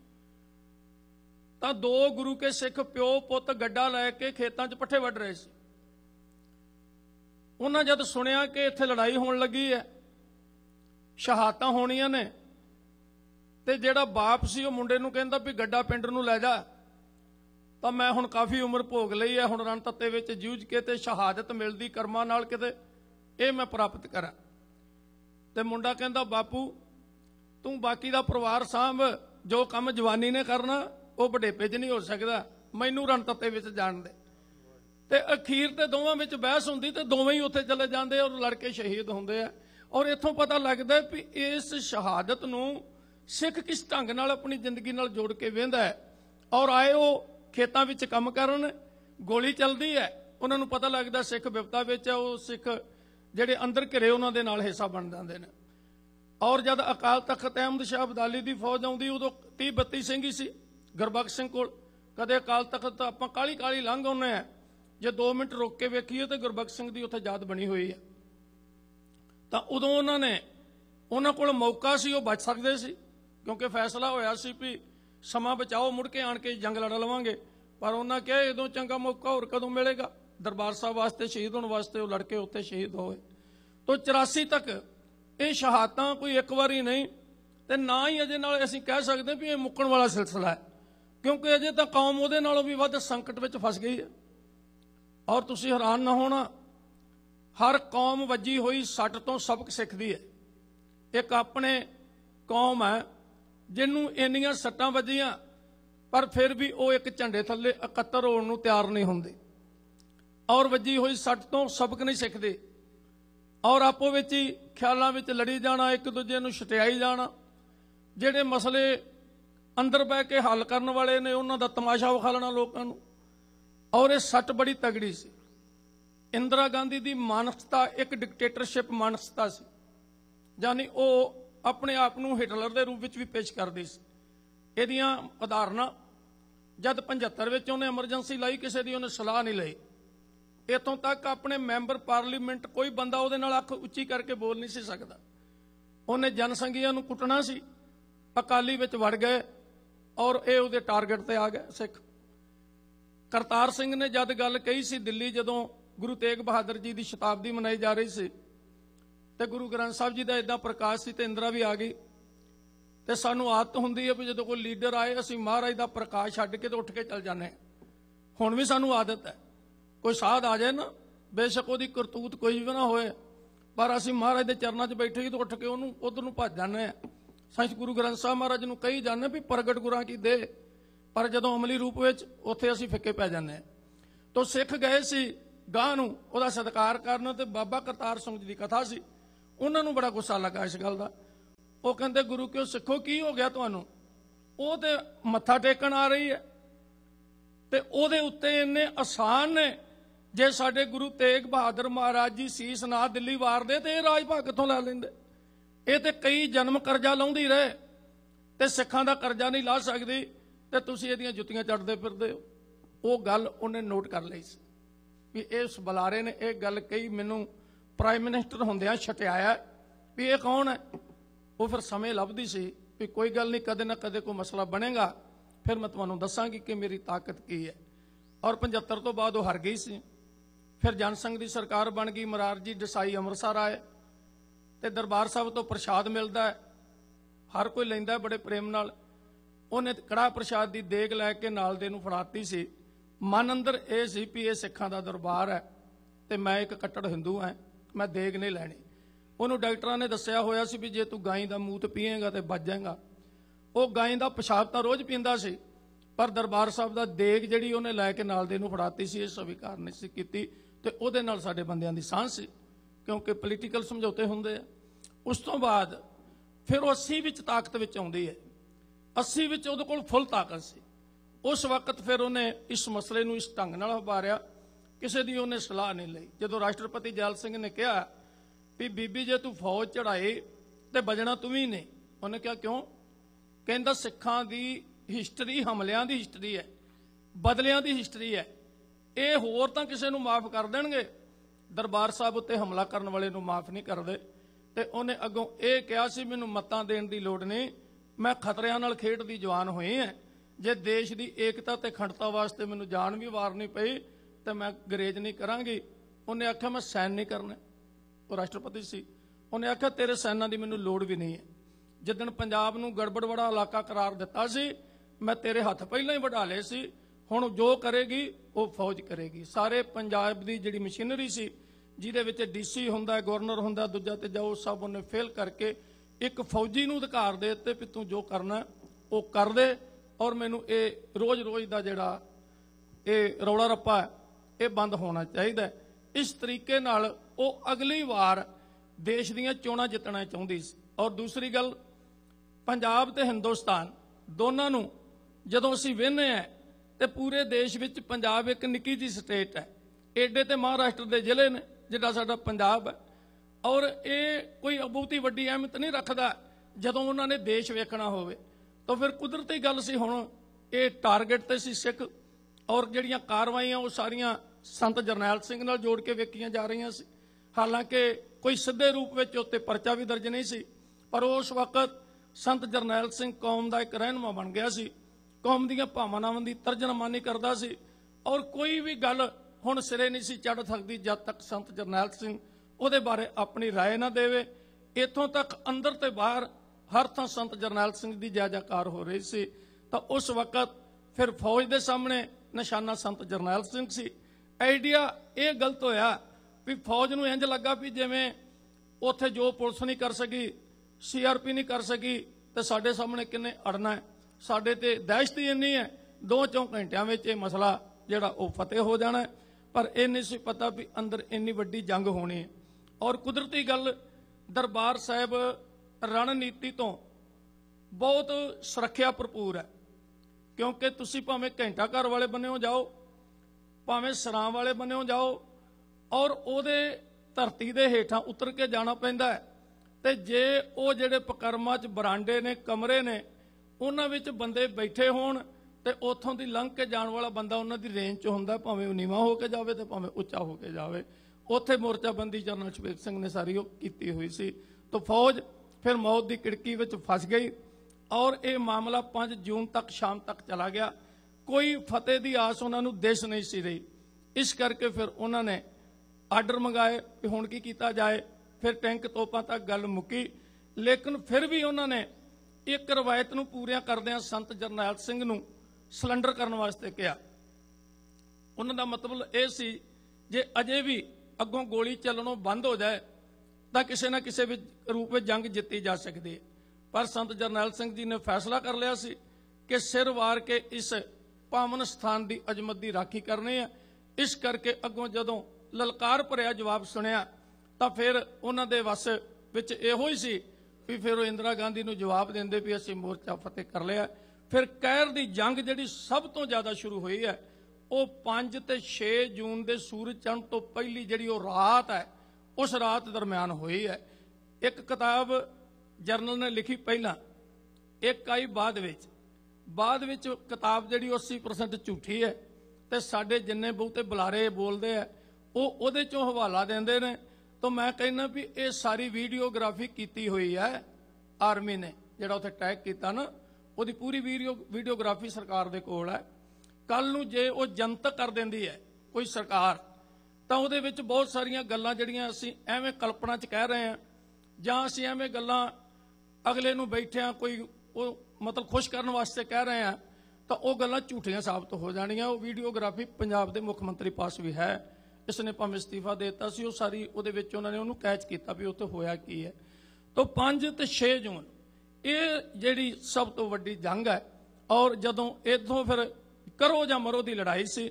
ਤਾਂ ਦੋ ਗੁਰੂ ਕੇ ਸਿੱਖ ਪਿਓ ਪੁੱਤ ਗੱਡਾ ਲੈ ਕੇ ਖੇਤਾਂ 'ਚ ਪੱਠੇ ਵੱਢ ਰਹੇ ਸੀ ਉਹਨਾਂ ਜਦ ਸੁਣਿਆ ਕਿ ਇੱਥੇ ਲੜਾਈ ਹੋਣ ਲੱਗੀ ਹੈ ਸ਼ਹਾਦਤਾਂ ਹੋਣੀਆਂ ਨੇ ਤੇ ਜਿਹੜਾ ਬਾਪ ਸੀ ਉਹ ਮੁੰਡੇ ਨੂੰ ਕਹਿੰਦਾ ਵੀ ਗੱਡਾ ਪਿੰਡ ਨੂੰ ਲੈ ਜਾ ਤਾਂ ਮੈਂ ਹੁਣ ਕਾਫੀ ਉਮਰ ਭੋਗ ਲਈ ਹੈ ਹੁਣ ਰਣ ਤੱਤੇ ਵਿੱਚ ਜੂਝ ਕੇ ਤੇ ਸ਼ਹਾਦਤ ਮਿਲਦੀ ਕਰਮਾਂ ਨਾਲ ਕਿਤੇ ਇਹ ਮੈਂ ਪ੍ਰਾਪਤ ਕਰਾਂ ਤੇ ਮੁੰਡਾ ਕਹਿੰਦਾ ਬਾਪੂ ਤੂੰ ਬਾਕੀ ਦਾ ਪਰਿਵਾਰ ਸਾਹਮ ਜੋ ਕੰਮ ਜਵਾਨੀ ਨੇ ਕਰਨਾ ਉਹ ਵਡੇਪੇ 'ਚ ਨਹੀਂ ਹੋ ਸਕਦਾ ਮੈਨੂੰ ਰਣ ਤੱਤੇ ਵਿੱਚ ਜਾਣ ਦੇ ਤੇ ਅਖੀਰ ਤੇ ਦੋਵਾਂ ਵਿੱਚ ਬਹਿਸ ਹੁੰਦੀ ਤੇ ਦੋਵੇਂ ਹੀ ਉੱਥੇ ਚਲੇ ਜਾਂਦੇ ਔਰ ਲੜ ਕੇ ਸ਼ਹੀਦ ਹੁੰਦੇ ਆ ਔਰ ਇੱਥੋਂ ਪਤਾ ਲੱਗਦਾ ਵੀ ਇਸ ਸ਼ਹਾਦਤ ਨੂੰ ਸਿੱਖ ਕਿਸ ਢੰਗ ਨਾਲ ਆਪਣੀ ਜ਼ਿੰਦਗੀ ਨਾਲ ਜੋੜ ਕੇ ਵੇਂਦਾ ਹੈ ਔਰ ਆਏ ਉਹ ਖੇਤਾਂ ਵਿੱਚ ਕੰਮ ਕਰਨ ਗੋਲੀ ਚੱਲਦੀ ਹੈ ਉਹਨਾਂ ਨੂੰ ਪਤਾ ਲੱਗਦਾ ਸਿੱਖ ਵਿਪਤਾ ਵਿੱਚ ਹੈ ਉਹ ਸਿੱਖ ਜਿਹੜੇ ਅੰਦਰ ਘਰੇ ਉਹਨਾਂ ਦੇ ਨਾਲ ਹਿੱਸਾ ਬਣ ਜਾਂਦੇ ਨੇ ਔਰ ਜਦ ਅਕਾਲ ਤਖਤ ਅਹਿਮਦ ਸ਼ਾਹ ਅਬਦਾਲੀ ਦੀ ਫੌਜ ਆਉਂਦੀ ਉਦੋਂ 30 32 ਸਿੰਘ ਹੀ ਸੀ ਗੁਰਬਖਸ਼ ਸਿੰਘ ਕੋਲ ਕਦੇ ਅਕਾਲ ਤਖਤ ਆਪਾਂ ਕਾਲੀ ਕਾਲੀ ਲੰਘ ਆਉਨੇ ਆ ਜੇ 2 ਮਿੰਟ ਰੁਕ ਕੇ ਵੇਖੀਏ ਤੇ ਗੁਰਬਖਸ਼ ਸਿੰਘ ਦੀ ਉੱਥੇ ਯਾਦ ਬਣੀ ਹੋਈ ਹੈ ਤਾਂ ਉਦੋਂ ਉਹਨਾਂ ਨੇ ਉਹਨਾਂ ਕੋਲ ਮੌਕਾ ਸੀ ਉਹ ਬਚ ਸਕਦੇ ਸੀ ਕਿਉਂਕਿ ਫੈਸਲਾ ਹੋਇਆ ਸੀ ਵੀ ਸਮਾਂ ਬਚਾਓ ਮੁੜ ਕੇ ਆਣ ਕੇ ਜੰਗ ਲੜ ਲਵਾਂਗੇ ਪਰ ਉਹਨਾਂ ਕਿਹਾ ਇਦੋਂ ਚੰਗਾ ਮੌਕਾ ਹੋਰ ਕਦੋਂ ਮਿਲੇਗਾ ਦਰਬਾਰ ਸਾਹਿਬ ਵਾਸਤੇ ਸ਼ਹੀਦ ਹੋਣ ਵਾਸਤੇ ਉਹ ਲੜਕੇ ਉੱਤੇ ਸ਼ਹੀਦ ਹੋਏ ਤੋਂ 84 ਤੱਕ ਇਹ ਸ਼ਹਾਦਤਾਂ ਕੋਈ ਇੱਕ ਵਾਰੀ ਨਹੀਂ ਤੇ ਨਾ ਹੀ ਅਜੇ ਨਾਲ ਅਸੀਂ ਕਹਿ ਸਕਦੇ ਵੀ ਇਹ ਮੁੱਕਣ ਵਾਲਾ ਸਿਲਸਿਲਾ ਹੈ ਕਿਉਂਕਿ ਅਜੇ ਤਾਂ ਕੌਮ ਉਹਦੇ ਨਾਲੋਂ ਵੀ ਵੱਧ ਸੰਕਟ ਵਿੱਚ ਫਸ ਗਈ ਹੈ ਔਰ ਤੁਸੀਂ ਹੈਰਾਨ ਨਾ ਹੋਣਾ ਹਰ ਕੌਮ ਵੱਜੀ ਹੋਈ ਸੱਟ ਤੋਂ ਸਬਕ ਸਿੱਖਦੀ ਹੈ ਇੱਕ ਆਪਣੇ ਕੌਮ ਹੈ ਜਿਹਨੂੰ ਇੰਨੀਆਂ ਸੱਟਾਂ ਵੱਜੀਆਂ ਪਰ ਫਿਰ ਵੀ ਉਹ ਇੱਕ ਝੰਡੇ ਥੱਲੇ ਇਕੱਤਰ ਹੋਣ ਨੂੰ ਤਿਆਰ ਨਹੀਂ ਹੁੰਦੇ ਔਰ ਵੱਜੀ ਹੋਈ ਸੱਟ ਤੋਂ ਸਬਕ ਨਹੀਂ ਸਿੱਖਦੇ ਔਰ ਆਪੋ ਵਿੱਚ ਹੀ ਖਿਆਲਾਂ ਵਿੱਚ ਲੜੀ ਜਾਣਾ ਇੱਕ ਦੂਜੇ ਨੂੰ ਛਟਿਆਈ ਜਾਣਾ ਜਿਹੜੇ ਮਸਲੇ ਅੰਦਰ ਬਹਿ ਕੇ ਹੱਲ ਕਰਨ ਵਾਲੇ ਨੇ ਉਹਨਾਂ ਦਾ ਤਮਾਸ਼ਾ ਵਿਖਾ ਲੈਣਾ ਲੋਕਾਂ ਨੂੰ ਔਰ ਇਹ ਸੱਟ ਬੜੀ ਤਗੜੀ ਸੀ ਇੰਦਰਾ ਗਾਂਧੀ ਦੀ ਮਾਨਸਤਾ ਇੱਕ ਡਿਕਟੇਟਰਸ਼ਿਪ ਮਾਨਸਤਾ ਸੀ ਯਾਨੀ ਉਹ ਆਪਣੇ ਆਪ ਨੂੰ ਹਿਟਲਰ ਦੇ ਰੂਪ ਵਿੱਚ ਵੀ ਪੇਸ਼ ਕਰਦੀ ਸੀ ਇਹਦੀਆਂ ਉਦਾਹਰਨਾਂ ਜਦ 75 ਵਿੱਚ ਉਹਨੇ ਐਮਰਜੈਂਸੀ ਲਈ ਕਿਸੇ ਦੀ ਉਹਨੇ ਸਲਾਹ ਨਹੀਂ ਲਈ ਇਤੋਂ ਤੱਕ ਆਪਣੇ ਮੈਂਬਰ ਪਾਰਲੀਮੈਂਟ ਕੋਈ ਬੰਦਾ ਉਹਦੇ ਨਾਲ ਅੱਖ ਉੱਚੀ ਕਰਕੇ ਬੋਲ ਨਹੀਂ ਸੀ ਸਕਦਾ ਉਹਨੇ ਜਨਸੰਗੀਆਂ ਨੂੰ ਕੁੱਟਣਾ ਸੀ ਅਕਾਲੀ ਵਿੱਚ ਵੜ ਗਏ ਔਰ ਇਹ ਉਹਦੇ ਟਾਰਗੇਟ ਤੇ ਆ ਗਏ ਸਿੱਖ ਕਰਤਾਰ ਸਿੰਘ ਨੇ ਜਦ ਗੱਲ ਕਹੀ ਸੀ ਦਿੱਲੀ ਜਦੋਂ ਗੁਰੂ ਤੇਗ ਬਹਾਦਰ ਜੀ ਦੀ ਸ਼ਤਾਬਦੀ ਮਨਾਈ ਜਾ ਰਹੀ ਸੀ ਤੇ ਗੁਰੂ ਗ੍ਰੰਥ ਸਾਹਿਬ ਜੀ ਦਾ ਇਦਾਂ ਪ੍ਰਕਾਸ਼ ਸੀ ਤੇ ਇੰਦਰਾ ਵੀ ਆ ਗਈ ਤੇ ਸਾਨੂੰ ਆਦਤ ਹੁੰਦੀ ਹੈ ਵੀ ਜਦੋਂ ਕੋਈ ਲੀਡਰ ਆਏ ਅਸੀਂ ਮਹਾਰਾਜ ਦਾ ਪ੍ਰਕਾਸ਼ ਛੱਡ ਕੇ ਤੇ ਉੱਠ ਕੇ ਚੱਲ ਜਾਂਦੇ ਹੁਣ ਵੀ ਸਾਨੂੰ ਆਦਤ ਹੈ ਕੋਈ ਸਾਧ ਆ ਜਾਏ ਨਾ ਬੇਸ਼ੱਕ ਉਹਦੀ ਕਰਤੂਤ ਕੋਈ ਵੀ ਨਾ ਹੋਏ ਪਰ ਅਸੀਂ ਮਹਾਰਾਜ ਦੇ ਚਰਨਾਂ 'ਚ ਬੈਠੇ ਹੀ ਉੱਠ ਕੇ ਉਹਨੂੰ ਉਧਰ ਨੂੰ ਭੱਜ ਜਾਂਦੇ ਆ ਸੱਚ ਗੁਰੂ ਗ੍ਰੰਥ ਸਾਹਿਬ ਮਹਾਰਾਜ ਨੂੰ ਕਹੀ ਜਾਂਦੇ ਵੀ ਪ੍ਰਗਟ ਗੁਰਾਂ ਕੀ ਦੇ ਪਰ ਜਦੋਂ ਅਮਲੀ ਰੂਪ ਵਿੱਚ ਉੱਥੇ ਅਸੀਂ ਫਿੱਕੇ ਪੈ ਜਾਂਦੇ ਆ ਤੋਂ ਸਿੱਖ ਗਏ ਸੀ ਗਾਂ ਨੂੰ ਉਹਦਾ ਸਤਿਕਾਰ ਕਰਨ ਤੇ ਬਾਬਾ ਕਰਤਾਰ ਸਿੰਘ ਜੀ ਦੀ ਕਥਾ ਸੀ ਉਹਨਾਂ ਨੂੰ ਬੜਾ ਗੁੱਸਾ ਲੱਗਾ ਇਸ ਗੱਲ ਦਾ ਉਹ ਕਹਿੰਦੇ ਗੁਰੂ ਕਿਉਂ ਸਿੱਖੋ ਕੀ ਹੋ ਗਿਆ ਤੁਹਾਨੂੰ ਉਹ ਤੇ ਮੱਥਾ ਟੇਕਣ ਆ ਰਹੀ ਹੈ ਤੇ ਉਹਦੇ ਉੱਤੇ ਇੰਨੇ ਆਸਾਨ ਨੇ ਜੇ ਸਾਡੇ ਗੁਰੂ ਤੇਗ ਬਹਾਦਰ ਮਹਾਰਾਜ ਜੀ ਸੀਸ ਨਾ ਦਿੱਲੀ ਵਾਰਦੇ ਤੇ ਇਹ ਰਾਜ ਭਾਗ ਕਿੱਥੋਂ ਲੈ ਲੈਂਦੇ ਇਹ ਤੇ ਕਈ ਜਨਮ ਕਰਜ਼ਾ ਲਾਉਂਦੀ ਰਹੇ ਤੇ ਸਿੱਖਾਂ ਦਾ ਕਰਜ਼ਾ ਨਹੀਂ ਲਾ ਸਕਦੀ ਤੇ ਤੁਸੀਂ ਇਹਦੀਆਂ ਜੁੱਤੀਆਂ ਚੜਦੇ ਫਿਰਦੇ ਹੋ ਉਹ ਗੱਲ ਉਹਨੇ ਨੋਟ ਕਰ ਲਈ ਸੀ ਵੀ ਇਸ ਬਲਾਰੇ ਨੇ ਇਹ ਗੱਲ ਕਹੀ ਮੈਨੂੰ ਪ੍ਰਾਈਮ ਮਿਨਿਸਟਰ ਹੁੰਦਿਆਂ ਛਟਿਆਇਆ ਵੀ ਇਹ ਕੌਣ ਹੈ ਉਹ ਫਿਰ ਸਮੇਂ ਲੱਭਦੀ ਸੀ ਵੀ ਕੋਈ ਗੱਲ ਨਹੀਂ ਕਦੇ ਨਾ ਕਦੇ ਕੋਈ ਮਸਲਾ ਬਣੇਗਾ ਫਿਰ ਮੈਂ ਤੁਹਾਨੂੰ ਦੱਸਾਂਗੀ ਕਿ ਮੇਰੀ ਤਾਕਤ ਕੀ ਹੈ ਔਰ 75 ਤੋਂ ਬਾਅਦ ਉਹ ਹਰ ਗਈ ਸੀ ਫਿਰ ਜਨਸੰਘ ਦੀ ਸਰਕਾਰ ਬਣ ਗਈ ਮਰਾਰਜੀ ਦਸਾਈ ਅੰਮ੍ਰਿਤਸਰ ਆਏ ਤੇ ਦਰਬਾਰ ਸਾਹਿਬ ਤੋਂ ਪ੍ਰਸ਼ਾਦ ਮਿਲਦਾ ਹਰ ਕੋਈ ਲੈਂਦਾ ਬੜੇ ਪ੍ਰੇਮ ਨਾਲ ਉਹਨੇ ਕੜਾ ਪ੍ਰਸ਼ਾਦ ਦੀ ਦੇਗ ਲੈ ਕੇ ਨਾਲ ਦੇ ਨੂੰ ਫੜਾਤੀ ਸੀ ਮਨ ਅੰਦਰ ਇਹ ਸੀ ਵੀ ਇਹ ਸਿੱਖਾਂ ਦਾ ਦਰਬਾਰ ਹੈ ਤੇ ਮੈਂ ਇੱਕ ਕੱਟੜ ਹਿੰਦੂ ਐ ਮੈਂ ਦੇਗ ਨਹੀਂ ਲੈਣੀ ਉਹਨੂੰ ਡਾਕਟਰਾਂ ਨੇ ਦੱਸਿਆ ਹੋਇਆ ਸੀ ਵੀ ਜੇ ਤੂੰ ਗਾਂ ਦਾ ਮੂਤ ਪੀਏਗਾ ਤੇ ਬਚ ਜਾਏਗਾ ਉਹ ਗਾਂ ਦਾ ਪਿਸ਼ਾਬ ਤਾਂ ਰੋਜ਼ ਪੀਂਦਾ ਸੀ ਪਰ ਦਰਬਾਰ ਸਾਹਿਬ ਦਾ ਦੇਗ ਜਿਹੜੀ ਉਹਨੇ ਲੈ ਕੇ ਨਾਲ ਦੇ ਨੂੰ ਫੜਾਤੀ ਸੀ ਇਹ ਸਵੀਕਾਰ ਨਹੀਂ ਸੀ ਕੀਤੀ ਤੇ ਉਹਦੇ ਨਾਲ ਸਾਡੇ ਬੰਦਿਆਂ ਦੀ ਸਾਂਝ ਸੀ ਕਿਉਂਕਿ ਪੋਲੀਟੀਕਲ ਸਮਝੌਤੇ ਹੁੰਦੇ ਆ ਉਸ ਤੋਂ ਬਾਅਦ ਫਿਰ ਉਹ 80 ਵਿੱਚ ਤਾਕਤ ਵਿੱਚ ਆਉਂਦੀ ਹੈ 80 ਵਿੱਚ ਉਹਦੇ ਕੋਲ ਫੁੱਲ ਤਾਕਤ ਸੀ ਉਸ ਵਕਤ ਫਿਰ ਉਹਨੇ ਇਸ ਮਸਲੇ ਨੂੰ ਇਸ ਢੰਗ ਨਾਲ ਹਵਾਰਿਆ ਕਿਸੇ ਦੀ ਉਹਨੇ ਸਲਾਹ ਨਹੀਂ ਲਈ ਜਦੋਂ ਰਾਸ਼ਟਰਪਤੀ ਜੈਲ ਸਿੰਘ ਨੇ ਕਿਹਾ ਵੀ ਬੀਬੀ ਜੇ ਤੂੰ ਫੌਜ ਚੜਾਏ ਤੇ ਬਜਣਾ ਤੂੰ ਵੀ ਨਹੀਂ ਉਹਨੇ ਕਿਹਾ ਕਿਉਂ ਕਹਿੰਦਾ ਸਿੱਖਾਂ ਦੀ ਹਿਸਟਰੀ ਹਮਲਿਆਂ ਦੀ ਹਿਸਟਰੀ ਹੈ ਬਦਲਿਆਂ ਦੀ ਹਿਸਟਰੀ ਹੈ ਇਹ ਹੋਰ ਤਾਂ ਕਿਸੇ ਨੂੰ ਮਾਫ ਕਰ ਦੇਣਗੇ ਦਰਬਾਰ ਸਾਹਿਬ ਉੱਤੇ ਹਮਲਾ ਕਰਨ ਵਾਲੇ ਨੂੰ ਮਾਫ ਨਹੀਂ ਕਰਦੇ ਤੇ ਉਹਨੇ ਅੱਗੋਂ ਇਹ ਕਿਹਾ ਸੀ ਮੈਨੂੰ ਮਤਾਂ ਦੇਣ ਦੀ ਲੋੜ ਨਹੀਂ ਮੈਂ ਖਤਰਿਆਂ ਨਾਲ ਖੇਡਦੀ ਜਵਾਨ ਹੋਈ ਐ ਜੇ ਦੇਸ਼ ਦੀ ਏਕਤਾ ਤੇ ਖੰਡਤਾ ਵਾਸਤੇ ਮੈਨੂੰ ਜਾਨ ਵੀ ਵਾਰਨੀ ਪਈ ਤੇ ਮੈਂ ਗਰੇਜ ਨਹੀਂ ਕਰਾਂਗੀ ਉਹਨੇ ਆਖਿਆ ਮੈਂ ਸੈਨ ਨਹੀਂ ਕਰਨਾ ਉਹ ਰਾਸ਼ਟਰਪਤੀ ਸੀ ਉਹਨੇ ਆਖਿਆ ਤੇਰੇ ਸੈਨਾਂ ਦੀ ਮੈਨੂੰ ਲੋੜ ਵੀ ਨਹੀਂ ਹੈ ਜਿੱਦਣ ਪੰਜਾਬ ਨੂੰ ਗੜਬੜਵੜਾ ਇਲਾਕਾ ਕਰਾਰ ਦਿੱਤਾ ਸੀ ਮੈਂ ਤੇਰੇ ਹੱਥ ਪਹਿਲਾਂ ਹੀ ਵਢਾ ਲਏ ਸੀ ਹੁਣ ਜੋ ਕਰੇਗੀ ਉਹ ਫੌਜ ਕਰੇਗੀ ਸਾਰੇ ਪੰਜਾਬ ਦੀ ਜਿਹੜੀ ਮਸ਼ੀਨਰੀ ਸੀ ਜਿਹਦੇ ਵਿੱਚ ਡੀਸੀ ਹੁੰਦਾ ਗਵਰਨਰ ਹੁੰਦਾ ਦੂਜਾ ਤੇ ਜਾਓ ਸਭ ਉਹਨੇ ਫੇਲ ਕਰਕੇ ਇੱਕ ਫੌਜੀ ਨੂੰ ਅਧਿਕਾਰ ਦੇ ਦਿੱਤੇ ਵੀ ਤੂੰ ਜੋ ਕਰਨਾ ਉਹ ਕਰ ਦੇ ਔਰ ਮੈਨੂੰ ਇਹ ਰੋਜ਼-ਰੋਜ਼ ਦਾ ਜਿਹੜਾ ਇਹ ਰੌਲਾ ਰੱਪਾ ਇਹ ਬੰਦ ਹੋਣਾ ਚਾਹੀਦਾ ਇਸ ਤਰੀਕੇ ਨਾਲ ਉਹ ਅਗਲੀ ਵਾਰ ਦੇਸ਼ ਦੀਆਂ ਚੋਣਾਂ ਜਿੱਤਣਾ ਚਾਹੁੰਦੀ ਸੀ ਔਰ ਦੂਸਰੀ ਗੱਲ ਪੰਜਾਬ ਤੇ ਹਿੰਦੁਸਤਾਨ ਦੋਨਾਂ ਨੂੰ ਜਦੋਂ ਅਸੀਂ ਵਿੰਨੇ ਆ ਤੇ ਪੂਰੇ ਦੇਸ਼ ਵਿੱਚ ਪੰਜਾਬ ਇੱਕ ਨਿੱਕੀ ਜੀ ਸਟੇਟ ਹੈ ਏਡੇ ਤੇ ਮਹਾਰਾਸ਼ਟਰ ਦੇ ਜ਼ਿਲ੍ਹੇ ਨੇ ਜਿਹੜਾ ਸਾਡਾ ਪੰਜਾਬ ਹੈ ਔਰ ਇਹ ਕੋਈ ਅਬੂਤੀ ਵੱਡੀ ਅਹਿਮਤ ਨਹੀਂ ਰੱਖਦਾ ਜਦੋਂ ਉਹਨਾਂ ਨੇ ਦੇਸ਼ ਵੇਖਣਾ ਹੋਵੇ ਤਾਂ ਫਿਰ ਕੁਦਰਤੀ ਗੱਲ ਸੀ ਹੁਣ ਇਹ ਟਾਰਗੇਟ ਤੇ ਸੀ ਸਿੱਖ ਔਰ ਜਿਹੜੀਆਂ ਕਾਰਵਾਈਆਂ ਉਹ ਸਾਰੀਆਂ ਸੰਤ ਜਰਨੈਲ ਸਿੰਘ ਨਾਲ ਜੋੜ ਕੇ ਵੇਖੀਆਂ ਜਾ ਰਹੀਆਂ ਸੀ ਹਾਲਾਂਕਿ ਕੋਈ ਸਿੱਧੇ ਰੂਪ ਵਿੱਚ ਉੱਤੇ ਪਰਚਾ ਵੀ ਦਰਜ ਨਹੀਂ ਸੀ ਪਰ ਉਸ ਵਕਤ ਸੰਤ ਜਰਨੈਲ ਸਿੰਘ ਕੌਮ ਦਾ ਇੱਕ ਰਹਿਨਮਾ ਬਣ ਗਿਆ ਸੀ ਕੌਮ ਦੀਆਂ ਭਾਵਨਾਵਾਂ ਦੀ ਤਰਜਮਾਨੀ ਕਰਦਾ ਸੀ ਔਰ ਕੋਈ ਵੀ ਗੱਲ ਹੁਣ ਸਿਰੇ ਨਹੀਂ ਸੀ ਚੜ ਸਕਦੀ ਜਦ ਤੱਕ ਸੰਤ ਜਰਨੈਲ ਸਿੰਘ ਉਹਦੇ ਬਾਰੇ ਆਪਣੀ رائے ਨਾ ਦੇਵੇ ਇਥੋਂ ਤੱਕ ਅੰਦਰ ਤੇ ਬਾਹਰ ਹਰ ਥਾਂ ਸੰਤ ਜਰਨੈਲ ਸਿੰਘ ਦੀ ਜਾਕਾਰ ਹੋ ਰਹੀ ਸੀ ਤਾਂ ਉਸ ਵਕਤ ਫਿਰ ਫੌਜ ਦੇ ਸਾਹਮਣੇ ਨਿਸ਼ਾਨਾ ਸੰਤ ਜਰਨੈਲ ਸਿੰਘ ਸੀ ਆਈਡੀਆ ਇਹ ਗਲਤ ਹੋਇਆ ਵੀ ਫੌਜ ਨੂੰ ਇੰਜ ਲੱਗਾ ਵੀ ਜਿਵੇਂ ਉੱਥੇ ਜੋ ਪੁਲਿਸ ਨਹੀਂ ਕਰ ਸਕੀ ਸੀਆਰਪੀ ਨਹੀਂ ਕਰ ਸਕੀ ਤੇ ਸਾਡੇ ਸਾਹਮਣੇ ਕਿੰਨੇ ਅੜਨਾ ਸਾਡੇ ਤੇ دہشت ਹੀ ਇੰਨੀ ਹੈ ਦੋ ਚੌਂ ਘੰਟਿਆਂ ਵਿੱਚ ਇਹ ਮਸਲਾ ਜਿਹੜਾ ਉਹ ਫਤਿਹ ਹੋ ਜਾਣਾ ਪਰ ਇਹ ਨਹੀਂ ਸੀ ਪਤਾ ਵੀ ਅੰਦਰ ਇੰਨੀ ਵੱਡੀ ਜੰਗ ਹੋਣੀ ਹੈ ਔਰ ਕੁਦਰਤੀ ਗੱਲ ਦਰਬਾਰ ਸਾਹਿਬ ਰਣਨੀਤੀ ਤੋਂ ਬਹੁਤ ਸੁਰੱਖਿਆ ਭਰਪੂਰ ਹੈ ਕਿਉਂਕਿ ਤੁਸੀਂ ਭਾਵੇਂ ਘੰਟਾ ਘਰ ਵਾਲੇ ਬਣਿਓ ਜਾਓ ਭਾਵੇਂ ਸਰਾਂ ਵਾਲੇ ਬਣਿਓ ਜਾਓ ਔਰ ਉਹਦੇ ਧਰਤੀ ਦੇ ਹੇਠਾਂ ਉਤਰ ਕੇ ਜਾਣਾ ਪੈਂਦਾ ਹੈ ਤੇ ਜੇ ਉਹ ਜਿਹੜੇ ਪਕਰਮਾ 'ਚ ਬਰਾਂਡੇ ਨੇ ਕਮਰੇ ਨੇ ਉਹਨਾਂ ਵਿੱਚ ਬੰਦੇ ਬੈਠੇ ਹੋਣ ਤੇ ਉਥੋਂ ਦੀ ਲੰਘ ਕੇ ਜਾਣ ਵਾਲਾ ਬੰਦਾ ਉਹਨਾਂ ਦੀ ਰੇਂਜ 'ਚ ਹੁੰਦਾ ਭਾਵੇਂ ਉਹ ਨੀਵਾ ਹੋ ਕੇ ਜਾਵੇ ਤੇ ਭਾਵੇਂ ਉੱਚਾ ਹੋ ਕੇ ਜਾਵੇ ਉੱਥੇ ਮੋਰਚਾਬੰਦੀ ਜਨਰਲ ਸ਼ਵੇਬ ਸਿੰਘ ਨੇ ਸਾਰੀ ਉਹ ਕੀਤੀ ਹੋਈ ਸੀ ਤਾਂ ਫੌਜ ਫਿਰ ਮੌਤ ਦੀ ਕਿੜਕੀ ਵਿੱਚ ਫਸ ਗਈ ਔਰ ਇਹ ਮਾਮਲਾ 5 ਜੂਨ ਤੱਕ ਸ਼ਾਮ ਤੱਕ ਚਲਾ ਗਿਆ ਕੋਈ ਫਤਿਹ ਦੀ ਆਸ ਉਹਨਾਂ ਨੂੰ ਦਿਸ ਨਹੀਂ ਸੀ ਰਹੀ ਇਸ ਕਰਕੇ ਫਿਰ ਉਹਨਾਂ ਨੇ ਆਰਡਰ ਮੰਗਾਏ ਕਿ ਹੁਣ ਕੀ ਕੀਤਾ ਜਾਏ ਫਿਰ ਟੈਂਕ ਤੋਪਾਂ ਤੱਕ ਗੱਲ ਮੁੱਕੀ ਲੇਕਿਨ ਫਿਰ ਵੀ ਉਹਨਾਂ ਨੇ ਇੱਕ ਰਵਾਇਤ ਨੂੰ ਪੂਰਿਆ ਕਰਦਿਆਂ ਸੰਤ ਜਰਨੈਲ ਸਿੰਘ ਨੂੰ ਸਿਲੰਡਰ ਕਰਨ ਵਾਸਤੇ ਕਿਹਾ ਉਹਨਾਂ ਦਾ ਮਤਲਬ ਇਹ ਸੀ ਜੇ ਅਜੇ ਵੀ ਅੱਗੋਂ ਗੋਲੀ ਚੱਲਣੋਂ ਬੰਦ ਹੋ ਜਾਏ ਤਾਂ ਕਿਸੇ ਨਾ ਕਿਸੇ ਵਿੱਚ ਰੂਪ ਵਿੱਚ ਜੰਗ ਜਿੱਤੀ ਜਾ ਸਕਦੀ ਪਰ ਸੰਤ ਜਰਨੈਲ ਸਿੰਘ ਜੀ ਨੇ ਫੈਸਲਾ ਕਰ ਲਿਆ ਸੀ ਕਿ ਸਿਰ ਵਾਰ ਕੇ ਇਸ ਪਾਵਨ ਸਥਾਨ ਦੀ ਅਜ਼ਮਤ ਦੀ ਰਾਖੀ ਕਰਨੀ ਹੈ ਇਸ ਕਰਕੇ ਅੱਗੋਂ ਜਦੋਂ ਲਲਕਾਰ ਭਰਿਆ ਜਵਾਬ ਸੁਣਿਆ ਤਾਂ ਫਿਰ ਉਹਨਾਂ ਦੇ ਵਸ ਵਿੱਚ ਇਹੋ ਹੀ ਸੀ ਵੀ ਫਿਰ ਉਹ ਇੰਦਰਾ ਗਾਂਧੀ ਨੂੰ ਜਵਾਬ ਦਿੰਦੇ ਵੀ ਅਸੀਂ ਮੋਰਚਾ ਫਤਿਹ ਕਰ ਲਿਆ ਫਿਰ ਕਹਿਰ ਦੀ ਜੰਗ ਜਿਹੜੀ ਸਭ ਤੋਂ ਜ਼ਿਆਦਾ ਸ਼ੁਰੂ ਹੋਈ ਹੈ ਉਹ 5 ਤੇ 6 ਜੂਨ ਦੇ ਸੂਰਜ ਚੜ੍ਹਨ ਤੋਂ ਪਹਿਲੀ ਜਿਹੜੀ ਉਹ ਰਾਤ ਹੈ ਉਸ ਰਾਤ ਦਰਮਿਆਨ ਹੋਈ ਹੈ ਇੱਕ ਕਿਤਾਬ ਜਰਨਲ ਨੇ ਲਿਖੀ ਪਹਿਲਾਂ ਇੱਕ ਆਈ ਬਾਅਦ ਵਿੱਚ ਬਾਅਦ ਵਿੱਚ ਕਿਤਾਬ ਜਿਹੜੀ 80% ਝੂਠੀ ਹੈ ਤੇ ਸਾਡੇ ਜਿੰਨੇ ਬਹੁਤੇ ਬੁਲਾਰੇ ਬੋਲਦੇ ਆ ਉਹ ਉਹਦੇ ਚੋਂ ਹਵਾਲਾ ਦਿੰਦੇ ਨੇ ਤਾਂ ਮੈਂ ਕਹਿੰਦਾ ਵੀ ਇਹ ਸਾਰੀ ਵੀਡੀਓਗ੍ਰਾਫੀ ਕੀਤੀ ਹੋਈ ਹੈ ਆਰਮੀ ਨੇ ਜਿਹੜਾ ਉੱਥੇ ਟੈਗ ਕੀਤਾ ਨਾ ਉਹਦੀ ਪੂਰੀ ਵੀਡੀਓ ਵੀਡੀਓਗ੍ਰਾਫੀ ਸਰਕਾਰ ਦੇ ਕੋਲ ਹੈ ਕੱਲ ਨੂੰ ਜੇ ਉਹ ਜਨਤਕ ਕਰ ਦਿੰਦੀ ਹੈ ਕੋਈ ਸਰਕਾਰ ਤਾਂ ਉਹਦੇ ਵਿੱਚ ਬਹੁਤ ਸਾਰੀਆਂ ਗੱਲਾਂ ਜਿਹੜੀਆਂ ਅਸੀਂ ਐਵੇਂ ਕਲਪਨਾ 'ਚ ਕਹਿ ਰਹੇ ਹਾਂ ਜਾਂ ਅਸੀਂ ਐਵੇਂ ਗੱਲਾਂ ਅਗਲੇ ਨੂੰ ਬੈਠਿਆਂ ਕੋਈ ਉਹ ਮਤਲਬ ਖੁਸ਼ ਕਰਨ ਵਾਸਤੇ ਕਹਿ ਰਹੇ ਹਾਂ ਤਾਂ ਉਹ ਗੱਲਾਂ ਝੂਠੀਆਂ ਸਾਬਤ ਹੋ ਜਾਣੀਆਂ ਉਹ ਵੀਡੀਓਗ੍ਰਾਫੀ ਪੰਜਾਬ ਦੇ ਮੁੱਖ ਮੰਤਰੀ ਪਾਸ ਵੀ ਹੈ ਇਸ ਨੇ ਭਾਵੇਂ ਅਸਤੀਫਾ ਦਿੱਤਾ ਸੀ ਉਹ ਸਾਰੀ ਉਹਦੇ ਵਿੱਚ ਉਹਨਾਂ ਨੇ ਉਹਨੂੰ ਕੈਚ ਕੀਤਾ ਵੀ ਉੱਥੇ ਹੋਇਆ ਕੀ ਹੈ ਤਾਂ 5 ਤੇ 6 ਜੂਨ ਇਹ ਜਿਹੜੀ ਸਭ ਤੋਂ ਵੱਡੀ ਜੰਗ ਹੈ ਔਰ ਜਦੋਂ ਇਥੋਂ ਫਿਰ ਕਰੋ ਜਾਂ ਮਰੋ ਦੀ ਲੜਾਈ ਸੀ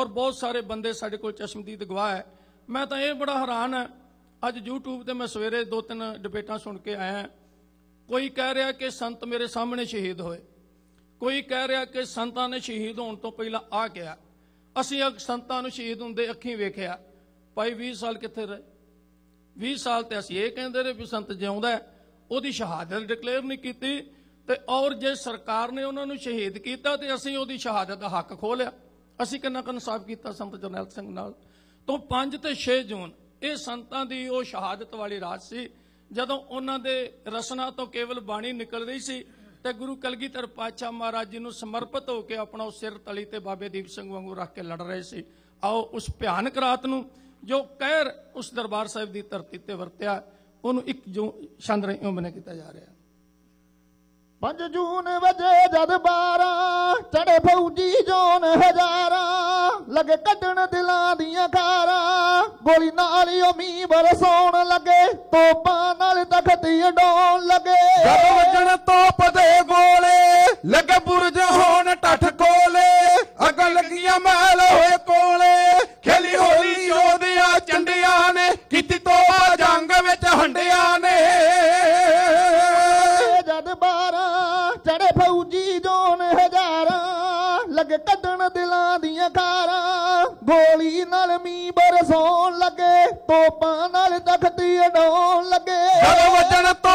ਔਰ ਬਹੁਤ ਸਾਰੇ ਬੰਦੇ ਸਾਡੇ ਕੋਲ ਚਸ਼ਮਦੀਦ ਗਵਾਹ ਹੈ ਮੈਂ ਤਾਂ ਇਹ ਬੜਾ ਹੈਰਾਨ ਹਾਂ ਅੱਜ YouTube ਤੇ ਮੈਂ ਸਵੇਰੇ ਦੋ ਤਿੰਨ ਡਿਬੇਟਾਂ ਸੁਣ ਕੇ ਆਇਆ ਕੋਈ ਕਹਿ ਰਿਹਾ ਕਿ ਸੰਤ ਮੇਰੇ ਸਾਹਮਣੇ ਸ਼ਹੀਦ ਹੋਏ ਕੋਈ ਕਹਿ ਰਿਹਾ ਕਿ ਸੰਤਾਂ ਨੇ ਸ਼ਹੀਦ ਹੋਣ ਤੋਂ ਪਹਿਲਾਂ ਆ ਗਿਆ ਅਸੀਂ ਸੰਤਾਂ ਨੂੰ ਸ਼ਹੀਦ ਹੁੰਦੇ ਅੱਖੀਂ ਵੇਖਿਆ ਭਾਈ 20 ਸਾਲ ਕਿੱਥੇ ਰਹੇ 20 ਸਾਲ ਤੇ ਅਸੀਂ ਇਹ ਕਹਿੰਦੇ ਰਹੇ ਵੀ ਸੰਤ ਜਿਉਂਦਾ ਉਹਦੀ ਸ਼ਹਾਦਤ ਡਿਕਲੇਅਰ ਨਹੀਂ ਕੀਤੀ ਤੇ ਔਰ ਜੇ ਸਰਕਾਰ ਨੇ ਉਹਨਾਂ ਨੂੰ ਸ਼ਹੀਦ ਕੀਤਾ ਤੇ ਅਸੀਂ ਉਹਦੀ ਸ਼ਹਾਦਤ ਦਾ ਹੱਕ ਖੋ ਲਿਆ ਅਸੀਂ ਕਿੰਨਾ ਕੁ ਇਨਸਾਫ ਕੀਤਾ ਸੰਤ ਜਰਨੈਲ ਸਿੰਘ ਨਾਲ ਤੋਂ 5 ਤੇ 6 ਜੂਨ ਇਹ ਸੰਤਾਂ ਦੀ ਉਹ ਸ਼ਹਾਦਤ ਵਾਲੀ ਰਾਤ ਸੀ ਜਦੋਂ ਉਹਨਾਂ ਦੇ ਰਸਨਾ ਤੋਂ ਕੇਵਲ ਬਾਣੀ ਨਿਕਲ ਰਹੀ ਸੀ ਤੇ ਗੁਰੂ ਕਲਗੀਧਰ ਪਾਤਸ਼ਾਹ ਮਹਾਰਾਜ ਜੀ ਨੂੰ ਸਮਰਪਿਤ ਹੋ ਕੇ ਆਪਣਾ ਉਹ ਸਿਰ ਤਲੀ ਤੇ ਬਾਬੇ ਦੀਪ ਸਿੰਘ ਵਾਂਗੂ ਰੱਖ ਕੇ ਲੜ ਰਹੇ ਸੀ ਆਓ ਉਸ ਭਿਆਨਕ ਰਾਤ ਨੂੰ ਜੋ ਕਹਿਰ ਉਸ ਦਰਬਾਰ ਸਾਹਿਬ ਦੀ ਧਰਤੀ ਤੇ ਵਰਤਿਆ ਉਹਨੂੰ ਇੱਕ ਜੋ ਸ਼ਾਨਦਾਰ ਇਉਂ ਬਣੇ ਕੀਤਾ ਜਾ ਰਿਹਾ ਪੰਜ ਜੂਨ ਵਜੇ ਜਦ 12 ਚੜੇ ਫੌਜੀ ਜੋਨ ਹਜ਼ਾਰਾਂ ਲਗੇ ਕੱਢਣ ਦਿਲਾਂ ਦੀਆਂ ਖਾਰਾਂ ਗੋਲੀ ਨਾਲ ਹੀ ਉਮੀ ਬਰਸਾਉਣ ਲਗੇ ਤੋਪਾਂ ਨਾਲ ਤਖਤੀ ਡੋਣ ਲਗੇ ਜਦੋਂ ਵਜਣ ਤੋਪ ਦੇ ਗੋਲੇ ਲਗੇ ਬੁਰਜ ਹੋਣ ਟੱਠ ਕੋਲੇ ਅਗ ਲੱਗੀਆਂ ਮਹਿਲ ਹੋਏ ਕੋਲੇ ਖੇਲੀ ਹੋਲੀ ਯੋਧਿਆਂ ਚੰਡਿਆਂ ਨੇ ਕੀਤੀ ਤੋਬਾ ਜੰਗ ਵਿੱਚ ਹੰਡਿਆਂ ਗੋਲੀ ਨਾਲ ਮੀ ਬਰਸਾਉਣ ਲੱਗੇ ਤੋਪਾਂ ਨਾਲ ਤਖਤੀ ਅਡਾਉਣ ਲੱਗੇ ਜਦੋਂ ਵਜਣ ਤੋਂ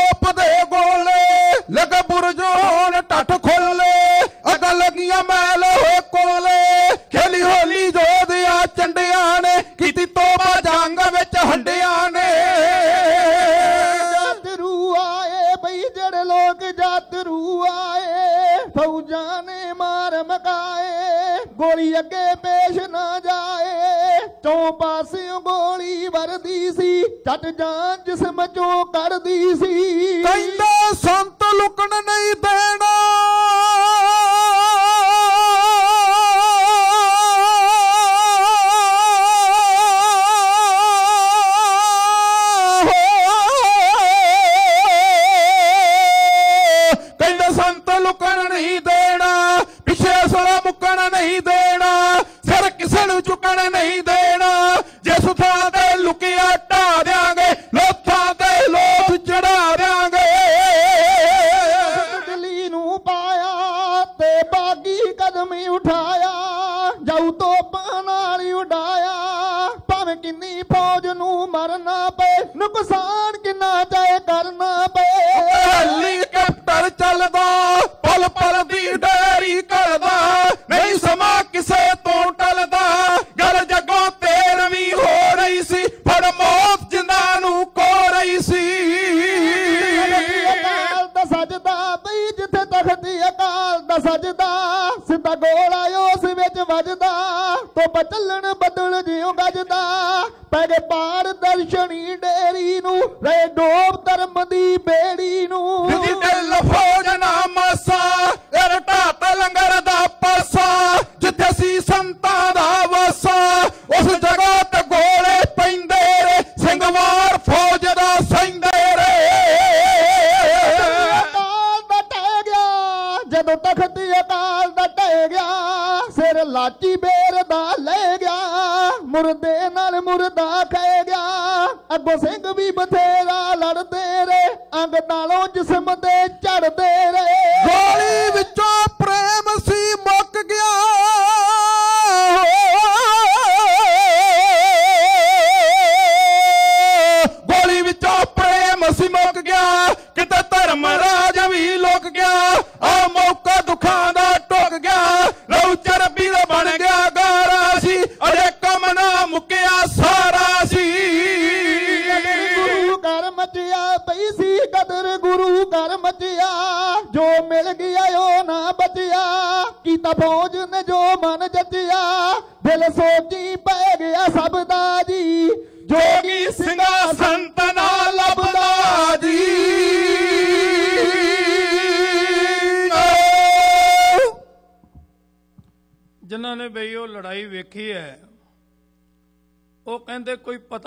ਜਾਉ ਤੋ ਪਾਣ ਉਡਾਇਆ ਭਾਵੇਂ ਕਿੰਨੀ ਫੌਜ ਨੂੰ ਮਰਨਾ ਪਏ ਨੁਕਸਾਨ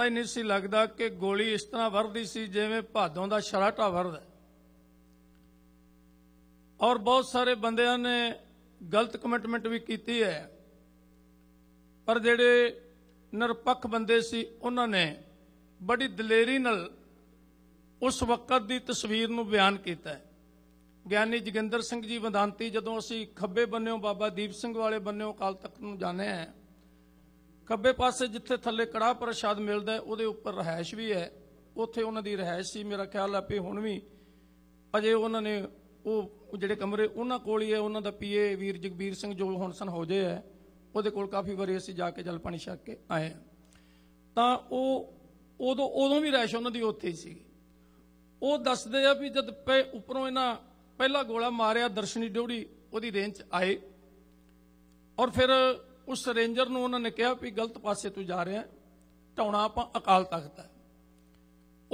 ਪਤਾ ਹੀ ਨਹੀਂ ਸੀ ਲੱਗਦਾ ਕਿ ਗੋਲੀ ਇਸ ਤਰ੍ਹਾਂ ਵਰਦੀ ਸੀ ਜਿਵੇਂ ਭਾਦੋਂ ਦਾ ਸ਼ਰਾਟਾ ਵਰਦਾ ਔਰ ਬਹੁਤ ਸਾਰੇ ਬੰਦਿਆਂ ਨੇ ਗਲਤ ਕਮਿਟਮੈਂਟ ਵੀ ਕੀਤੀ ਹੈ ਪਰ ਜਿਹੜੇ ਨਿਰਪੱਖ ਬੰਦੇ ਸੀ ਉਹਨਾਂ ਨੇ ਬੜੀ ਦਲੇਰੀ ਨਾਲ ਉਸ ਵਕਤ ਦੀ ਤਸਵੀਰ ਨੂੰ ਬਿਆਨ ਕੀਤਾ ਹੈ ਗਿਆਨੀ ਜਗਿੰਦਰ ਸਿੰਘ ਜੀ ਵਿਦਾਂਤੀ ਜਦੋਂ ਅਸੀਂ ਖੱਬੇ ਬੰਨਿਓ ਬਾਬਾ ਦੀਪ ਸਿੰਘ ਵਾਲੇ ਬੰਨਿਓ ਕਾਲ ਤੱਕ ਨੂੰ ਜਾਣਿਆ ਹੈ ਖੱਬੇ ਪਾਸੇ ਜਿੱਥੇ ਥੱਲੇ ਕੜਾ ਪ੍ਰਸ਼ਾਦ ਮਿਲਦਾ ਉਹਦੇ ਉੱਪਰ ਰਹਿائش ਵੀ ਹੈ ਉੱਥੇ ਉਹਨਾਂ ਦੀ ਰਹਿائش ਸੀ ਮੇਰਾ ਖਿਆਲ ਹੈ ਵੀ ਹੁਣ ਵੀ ਅਜੇ ਉਹਨਾਂ ਨੇ ਉਹ ਜਿਹੜੇ ਕਮਰੇ ਉਹਨਾਂ ਕੋਲ ਹੀ ਹੈ ਉਹਨਾਂ ਦਾ ਪੀਏ ਵੀਰ ਜਗਬੀਰ ਸਿੰਘ ਜੋ ਹੁਣ ਸਨ ਹੋ ਜੇ ਹੈ ਉਹਦੇ ਕੋਲ ਕਾਫੀ ਵਾਰੀ ਅਸੀਂ ਜਾ ਕੇ ਜਲ ਪਾਣੀ ਛੱਕ ਕੇ ਆਏ ਤਾਂ ਉਹ ਉਦੋਂ ਉਦੋਂ ਵੀ ਰਹਿائش ਉਹਨਾਂ ਦੀ ਉੱਥੇ ਹੀ ਸੀ ਉਹ ਦੱਸਦੇ ਆ ਵੀ ਜਦ ਪਹਿ ਉੱਪਰੋਂ ਇਹਨਾਂ ਪਹਿਲਾ ਗੋਲਾ ਮਾਰਿਆ ਦਰਸ਼ਨੀ ਡੋੜੀ ਉਹਦੀ ਰੇਂਜ ਆਏ ਔਰ ਫਿਰ ਉਸ ਰੇਂਜਰ ਨੂੰ ਉਹਨਾਂ ਨੇ ਕਿਹਾ ਵੀ ਗਲਤ ਪਾਸੇ ਤੂੰ ਜਾ ਰਿਹਾ ਟੌਣਾ ਆਪਾਂ ਅਕਾਲ ਤਖਤ ਹੈ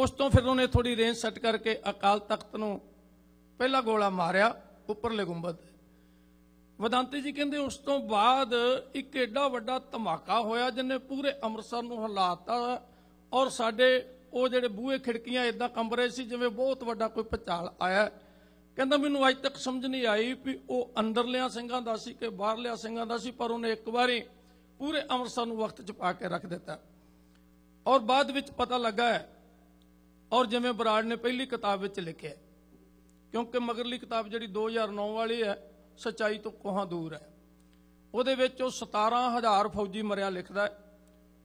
ਉਸ ਤੋਂ ਫਿਰ ਉਹਨੇ ਥੋੜੀ ਰੇਂਜ ਸੈੱਟ ਕਰਕੇ ਅਕਾਲ ਤਖਤ ਨੂੰ ਪਹਿਲਾ ਗੋਲਾ ਮਾਰਿਆ ਉੱਪਰਲੇ ਗੁੰਬਦ ਵਦਾਂਤੀ ਜੀ ਕਹਿੰਦੇ ਉਸ ਤੋਂ ਬਾਅਦ ਇੱਕ ਐਡਾ ਵੱਡਾ ਧਮਾਕਾ ਹੋਇਆ ਜਿੰਨੇ ਪੂਰੇ ਅੰਮ੍ਰਿਤਸਰ ਨੂੰ ਹਿਲਾਤਾ ਔਰ ਸਾਡੇ ਉਹ ਜਿਹੜੇ ਬੂਹੇ ਖਿੜਕੀਆਂ ਇਦਾਂ ਕਮਰੇ ਸੀ ਜਿਵੇਂ ਬਹੁਤ ਵੱਡਾ ਕੋਈ ਪਚਾਲ ਆਇਆ ਕਹਿੰਦਾ ਮੈਨੂੰ ਅੱਜ ਤੱਕ ਸਮਝ ਨਹੀਂ ਆਈ ਵੀ ਉਹ ਅੰਦਰਲਿਆਂ ਸਿੰਘਾਂ ਦਾ ਸੀ ਕਿ ਬਾਹਰਲਿਆਂ ਸਿੰਘਾਂ ਦਾ ਸੀ ਪਰ ਉਹਨੇ ਇੱਕ ਵਾਰੀ ਪੂਰੇ ਅੰਮ੍ਰਿਤਸਰ ਨੂੰ ਵਕਤ ਚ ਪਾ ਕੇ ਰੱਖ ਦਿੱਤਾ ਔਰ ਬਾਅਦ ਵਿੱਚ ਪਤਾ ਲੱਗਾ ਹੈ ਔਰ ਜਿਵੇਂ ਬਰਾੜ ਨੇ ਪਹਿਲੀ ਕਿਤਾਬ ਵਿੱਚ ਲਿਖਿਆ ਕਿਉਂਕਿ ਮਗਰਲੀ ਕਿਤਾਬ ਜਿਹੜੀ 2009 ਵਾਲੀ ਹੈ ਸਚਾਈ ਤੋਂ ਕੋਹਾਂ ਦੂਰ ਹੈ ਉਹਦੇ ਵਿੱਚ ਉਹ 17000 ਫੌਜੀ ਮਰਿਆ ਲਿਖਦਾ ਹੈ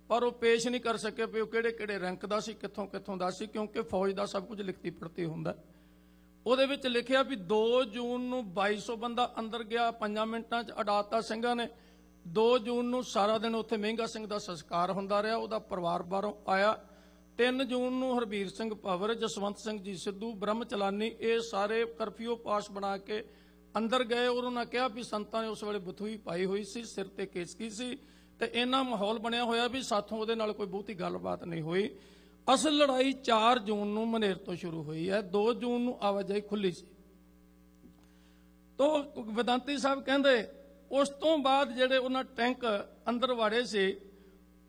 ਪਰ ਉਹ ਪੇਸ਼ ਨਹੀਂ ਕਰ ਸਕੇ ਕਿ ਉਹ ਕਿਹੜੇ ਕਿਹੜੇ ਰੈਂਕ ਦਾ ਸੀ ਕਿੱਥੋਂ ਕਿੱਥੋਂ ਦਾ ਸੀ ਕਿਉਂਕਿ ਫੌਜ ਦਾ ਸਭ ਕੁਝ ਲਿਖਤੀ ਪੜਤੀ ਹੁੰਦਾ ਹੈ ਉਹਦੇ ਵਿੱਚ ਲਿਖਿਆ ਵੀ 2 ਜੂਨ ਨੂੰ 2200 ਬੰਦਾ ਅੰਦਰ ਗਿਆ 5 ਮਿੰਟਾਂ 'ਚ ਅਡਾਤਾ ਸਿੰਘਾਂ ਨੇ 2 ਜੂਨ ਨੂੰ ਸਾਰਾ ਦਿਨ ਉੱਥੇ ਮਹਿੰਗਾ ਸਿੰਘ ਦਾ ਸੰਸਕਾਰ ਹੁੰਦਾ ਰਿਹਾ ਉਹਦਾ ਪਰਿਵਾਰ ਬਾਹਰੋਂ ਆਇਆ 3 ਜੂਨ ਨੂੰ ਹਰਬੀਰ ਸਿੰਘ ਪਵਰ ਜਸਵੰਤ ਸਿੰਘ ਜੀ ਸਿੱਧੂ ਬ੍ਰਹਮ ਚਲਾਨੀ ਇਹ ਸਾਰੇ ਕਰਫਿਊ ਪਾਸ ਬਣਾ ਕੇ ਅੰਦਰ ਗਏ ਔਰ ਉਹਨਾਂ ਕਿਹਾ ਵੀ ਸੰਤਾਂ ਨੇ ਉਸ ਵੇਲੇ ਬਥੂਈ ਪਾਈ ਹੋਈ ਸੀ ਸਿਰ ਤੇ ਕੇਸਕੀ ਸੀ ਤੇ ਇਹਨਾਂ ਮਾਹੌਲ ਬਣਿਆ ਹੋਇਆ ਵੀ ਸਾਥੋਂ ਉਹਦੇ ਨਾਲ ਕੋਈ ਬਹੁਤੀ ਗੱਲਬਾਤ ਨਹੀਂ ਹੋਈ ਅਸਲ ਲੜਾਈ 4 ਜੂਨ ਨੂੰ ਮਨੇਰ ਤੋਂ ਸ਼ੁਰੂ ਹੋਈ ਹੈ 2 ਜੂਨ ਨੂੰ ਆਵਾਜਾਈ ਖੁੱਲੀ ਸੀ ਤੋਂ ਵਿਦਾਂਤੀ ਸਾਹਿਬ ਕਹਿੰਦੇ ਉਸ ਤੋਂ ਬਾਅਦ ਜਿਹੜੇ ਉਹਨਾਂ ਟੈਂਕ ਅੰਦਰ ਵਾੜੇ ਸੀ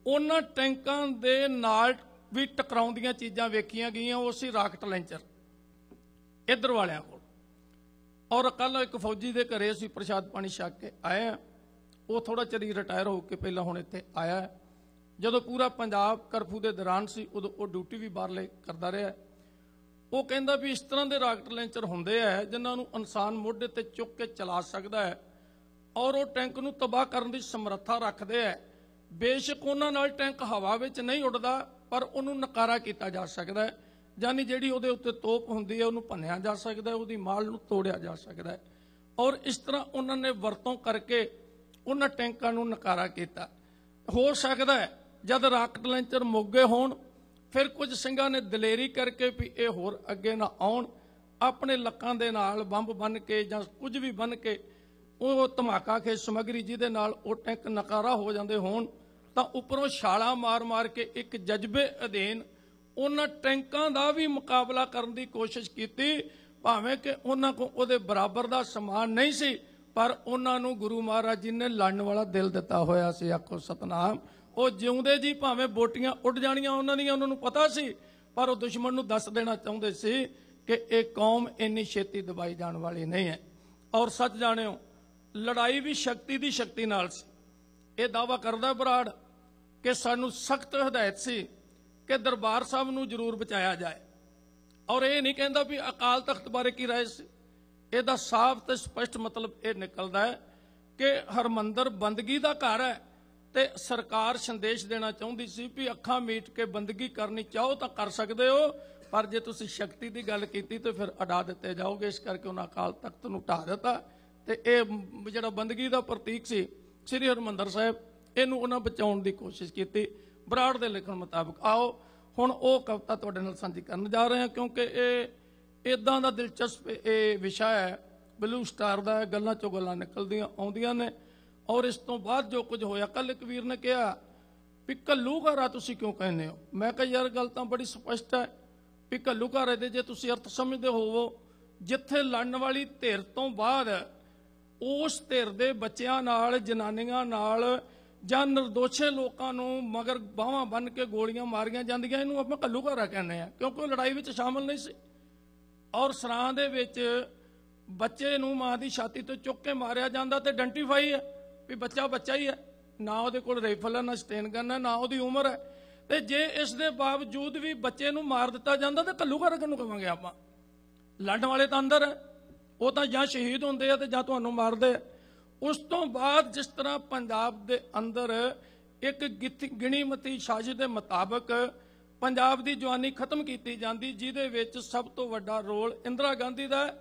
ਉਹਨਾਂ ਟੈਂਕਾਂ ਦੇ ਨਾਲ ਵੀ ਟਕਰਾਉਂਦੀਆਂ ਚੀਜ਼ਾਂ ਵੇਖੀਆਂ ਗਈਆਂ ਉਹ ਸੀ ਰਾਕਟ ਲੈਂਚਰ ਇਧਰ ਵਾਲਿਆਂ ਕੋਲ ਔਰ ਕੱਲ ਇੱਕ ਫੌਜੀ ਦੇ ਘਰੇ ਅਸੀਂ ਪ੍ਰਸ਼ਾਦ ਪਾਣੀ ਛੱਕ ਕੇ ਆਏ ਆ ਉਹ ਥੋੜਾ ਚਿਰ ਰਿਟਾਇਰ ਹੋ ਕੇ ਪਹਿਲਾਂ ਹੁਣ ਇੱਥੇ ਆਇਆ ਹੈ ਜਦੋਂ ਪੂਰਾ ਪੰਜਾਬ ਕਰਫੂ ਦੇ ਦੌਰਾਨ ਸੀ ਉਦੋਂ ਉਹ ਡਿਊਟੀ ਵੀ ਬਾਹਰਲੇ ਕਰਦਾ ਰਿਹਾ ਉਹ ਕਹਿੰਦਾ ਵੀ ਇਸ ਤਰ੍ਹਾਂ ਦੇ ਰਾਕਟ ਲੈਂਚਰ ਹੁੰਦੇ ਆ ਜਿਨ੍ਹਾਂ ਨੂੰ ਇਨਸਾਨ ਮੋਢੇ ਤੇ ਚੁੱਕ ਕੇ ਚਲਾ ਸਕਦਾ ਹੈ ਔਰ ਉਹ ਟੈਂਕ ਨੂੰ ਤਬਾਹ ਕਰਨ ਦੀ ਸਮਰੱਥਾ ਰੱਖਦੇ ਆ ਬੇਸ਼ੱਕ ਉਹਨਾਂ ਨਾਲ ਟੈਂਕ ਹਵਾ ਵਿੱਚ ਨਹੀਂ ਉੱਡਦਾ ਪਰ ਉਹਨੂੰ ਨਕਾਰਾ ਕੀਤਾ ਜਾ ਸਕਦਾ ਹੈ ਯਾਨੀ ਜਿਹੜੀ ਉਹਦੇ ਉੱਤੇ ਤੋਪ ਹੁੰਦੀ ਹੈ ਉਹਨੂੰ ਭੰਨਿਆ ਜਾ ਸਕਦਾ ਹੈ ਉਹਦੀ ਮਾਲ ਨੂੰ ਤੋੜਿਆ ਜਾ ਸਕਦਾ ਹੈ ਔਰ ਇਸ ਤਰ੍ਹਾਂ ਉਹਨਾਂ ਨੇ ਵਰਤੋਂ ਕਰਕੇ ਉਹਨਾਂ ਟੈਂਕਾਂ ਨੂੰ ਨਕਾਰਾ ਕੀਤਾ ਹੋ ਸਕਦਾ ਹੈ ਜਦ ਰਾਕਟ ਲੈਂਚਰ ਮੋਗੇ ਹੋਣ ਫਿਰ ਕੁਝ ਸਿੰਘਾਂ ਨੇ ਦਲੇਰੀ ਕਰਕੇ ਵੀ ਇਹ ਹੋਰ ਅੱਗੇ ਨਾ ਆਉਣ ਆਪਣੇ ਲੱਕਾਂ ਦੇ ਨਾਲ ਬੰਬ ਬਨ ਕੇ ਜਾਂ ਕੁਝ ਵੀ ਬਨ ਕੇ ਉਹ ਧਮਾਕਾ ਖੇ ਸਮਗਰੀ ਜਿਹਦੇ ਨਾਲ ਉਹ ਟੈਂਕ ਨਕਾਰਾ ਹੋ ਜਾਂਦੇ ਹੋਣ ਤਾਂ ਉੱਪਰੋਂ ਛਾਲਾ ਮਾਰ-ਮਾਰ ਕੇ ਇੱਕ ਜਜ਼ਬੇ ਅਧੀਨ ਉਹਨਾਂ ਟੈਂਕਾਂ ਦਾ ਵੀ ਮੁਕਾਬਲਾ ਕਰਨ ਦੀ ਕੋਸ਼ਿਸ਼ ਕੀਤੀ ਭਾਵੇਂ ਕਿ ਉਹਨਾਂ ਕੋ ਉਹਦੇ ਬਰਾਬਰ ਦਾ ਸਮਾਨ ਨਹੀਂ ਸੀ ਪਰ ਉਹਨਾਂ ਨੂੰ ਗੁਰੂ ਮਹਾਰਾਜ ਜੀ ਨੇ ਲੜਨ ਵਾਲਾ ਦਿਲ ਦਿੱਤਾ ਹੋਇਆ ਸੀ ਆਖੋ ਸਤਨਾਮ ਉਹ ਜਿਉਂਦੇ ਜੀ ਭਾਵੇਂ ਬੋਟੀਆਂ ਉੱਡ ਜਾਣੀਆਂ ਉਹਨਾਂ ਦੀਆਂ ਉਹਨਾਂ ਨੂੰ ਪਤਾ ਸੀ ਪਰ ਉਹ ਦੁਸ਼ਮਣ ਨੂੰ ਦੱਸ ਦੇਣਾ ਚਾਹੁੰਦੇ ਸੀ ਕਿ ਇਹ ਕੌਮ ਇੰਨੀ ਛੇਤੀ ਦਬਾਈ ਜਾਣ ਵਾਲੀ ਨਹੀਂ ਹੈ ਔਰ ਸੱਚ ਜਾਣਿਓ ਲੜਾਈ ਵੀ ਸ਼ਕਤੀ ਦੀ ਸ਼ਕਤੀ ਨਾਲ ਸੀ ਇਹ ਦਾਵਾ ਕਰਦਾ ਬਰਾੜ ਕਿ ਸਾਨੂੰ ਸਖਤ ਹਦਾਇਤ ਸੀ ਕਿ ਦਰਬਾਰ ਸਾਹਿਬ ਨੂੰ ਜ਼ਰੂਰ ਬਚਾਇਆ ਜਾਏ ਔਰ ਇਹ ਨਹੀਂ ਕਹਿੰਦਾ ਵੀ ਅਕਾਲ ਤਖਤ ਬਾਰੇ ਕੀ رائے ਸੀ ਇਹਦਾ ਸਾਫ਼ ਤੇ ਸਪਸ਼ਟ ਮਤਲਬ ਇਹ ਨਿਕਲਦਾ ਹੈ ਕਿ ਹਰਮੰਦਰ ਬੰਦਗੀ ਦਾ ਘਰ ਹੈ ਤੇ ਸਰਕਾਰ ਸੰਦੇਸ਼ ਦੇਣਾ ਚਾਹੁੰਦੀ ਸੀ ਵੀ ਅੱਖਾਂ ਮੀਟ ਕੇ ਬੰਦਗੀ ਕਰਨੀ ਚਾਹੋ ਤਾਂ ਕਰ ਸਕਦੇ ਹੋ ਪਰ ਜੇ ਤੁਸੀਂ ਸ਼ਕਤੀ ਦੀ ਗੱਲ ਕੀਤੀ ਤੇ ਫਿਰ ਅਡਾ ਦਿੱਤੇ ਜਾਓਗੇ ਇਸ ਕਰਕੇ ਉਹਨਾਂ ਅਕਾਲ ਤਖਤ ਨੂੰ ਢਾ ਦਿੱਤਾ ਤੇ ਇਹ ਜਿਹੜਾ ਬੰਦਗੀ ਦਾ ਪ੍ਰਤੀਕ ਸੀ ਸ੍ਰੀ ਹਰਮੰਦਰ ਸਾਹਿਬ ਇਹਨੂੰ ਉਹਨਾਂ ਬਚਾਉਣ ਦੀ ਕੋਸ਼ਿਸ਼ ਕੀਤੀ ਬਰਾੜ ਦੇ ਲਿਖਣ ਮੁਤਾਬਕ ਆਓ ਹੁਣ ਉਹ ਕਵਤਾ ਤੁਹਾਡੇ ਨਾਲ ਸਾਂਝੀ ਕਰਨ ਜਾ ਰਹੇ ਹਾਂ ਕਿਉਂਕਿ ਇਹ ਇਦਾਂ ਦਾ ਦਿਲਚਸਪ ਇਹ ਵਿਸ਼ਾ ਹੈ ਬਲੂ ਸਟਾਰ ਦਾ ਗੱਲਾਂ ਚੋਂ ਗੱਲਾਂ ਨਿਕਲਦੀਆਂ ਆਉਂਦੀਆਂ ਨੇ ਔਰ ਇਸ ਤੋਂ ਬਾਅਦ ਜੋ ਕੁਝ ਹੋਇਆ ਕੱਲ ਕਬੀਰ ਨੇ ਕਿਹਾ ਵੀ ਕੱਲੂ ਘਰਾ ਤੁਸੀਂ ਕਿਉਂ ਕਹਿੰਦੇ ਹੋ ਮੈਂ ਕਿਹਾ ਯਾਰ ਗੱਲ ਤਾਂ ਬੜੀ ਸਪਸ਼ਟ ਹੈ ਵੀ ਕੱਲੂ ਘਰੇ ਦੇ ਜੇ ਤੁਸੀਂ ਅਰਥ ਸਮਝਦੇ ਹੋਵੋ ਜਿੱਥੇ ਲੜਨ ਵਾਲੀ ਧਿਰ ਤੋਂ ਬਾਅਦ ਉਸ ਧਿਰ ਦੇ ਬੱਚਿਆਂ ਨਾਲ ਜਨਾਨੀਆਂ ਨਾਲ ਜਾਂ ਨਿਰਦੋਸ਼ੇ ਲੋਕਾਂ ਨੂੰ ਮਗਰ ਬਾਹਾਂ ਬੰਨ ਕੇ ਗੋਲੀਆਂ ਮਾਰੀਆਂ ਜਾਂਦੀਆਂ ਇਹਨੂੰ ਆਪਾਂ ਕੱਲੂ ਘਰਾ ਕਹਿੰਦੇ ਆ ਕਿਉਂਕਿ ਉਹ ਲੜਾਈ ਵਿੱਚ ਸ਼ਾਮਲ ਨਹੀਂ ਸੀ ਔਰ ਸਰਾਂ ਦੇ ਵਿੱਚ ਬੱਚੇ ਨੂੰ ਮਾਂ ਦੀ ਛਾਤੀ ਤੋਂ ਚੁੱਕ ਕੇ ਮਾਰਿਆ ਜਾਂਦਾ ਤੇ ਆਇਡੈਂਟੀਫਾਈ ਹੈ ਵੀ ਬੱਚਾ ਬੱਚਾ ਹੀ ਹੈ ਨਾ ਉਹਦੇ ਕੋਲ ਰਾਈਫਲ ਹੈ ਨਾ ਸਟੇਨ ਗਨ ਹੈ ਨਾ ਉਹਦੀ ਉਮਰ ਹੈ ਤੇ ਜੇ ਇਸ ਦੇ ਬਾਵਜੂਦ ਵੀ ਬੱਚੇ ਨੂੰ ਮਾਰ ਦਿੱਤਾ ਜਾਂਦਾ ਤਾਂ ਕੱਲੂ ਰਗਣ ਨੂੰ ਕਵਾਂਗੇ ਆਪਾਂ ਲੰਡ ਵਾਲੇ ਤਾਂ ਅੰਦਰ ਹੈ ਉਹ ਤਾਂ ਜਾਂ ਸ਼ਹੀਦ ਹੁੰਦੇ ਆ ਤੇ ਜਾਂ ਤੁਹਾਨੂੰ ਮਾਰਦੇ ਆ ਉਸ ਤੋਂ ਬਾਅਦ ਜਿਸ ਤਰ੍ਹਾਂ ਪੰਜਾਬ ਦੇ ਅੰਦਰ ਇੱਕ ਗਿਣੀਮਤੀ ਸ਼ਾਜ ਦੇ ਮੁਤਾਬਕ ਪੰਜਾਬ ਦੀ ਜਵਾਨੀ ਖਤਮ ਕੀਤੀ ਜਾਂਦੀ ਜਿਹਦੇ ਵਿੱਚ ਸਭ ਤੋਂ ਵੱਡਾ ਰੋਲ ਇੰਦਰਾ ਗਾਂਧੀ ਦਾ ਹੈ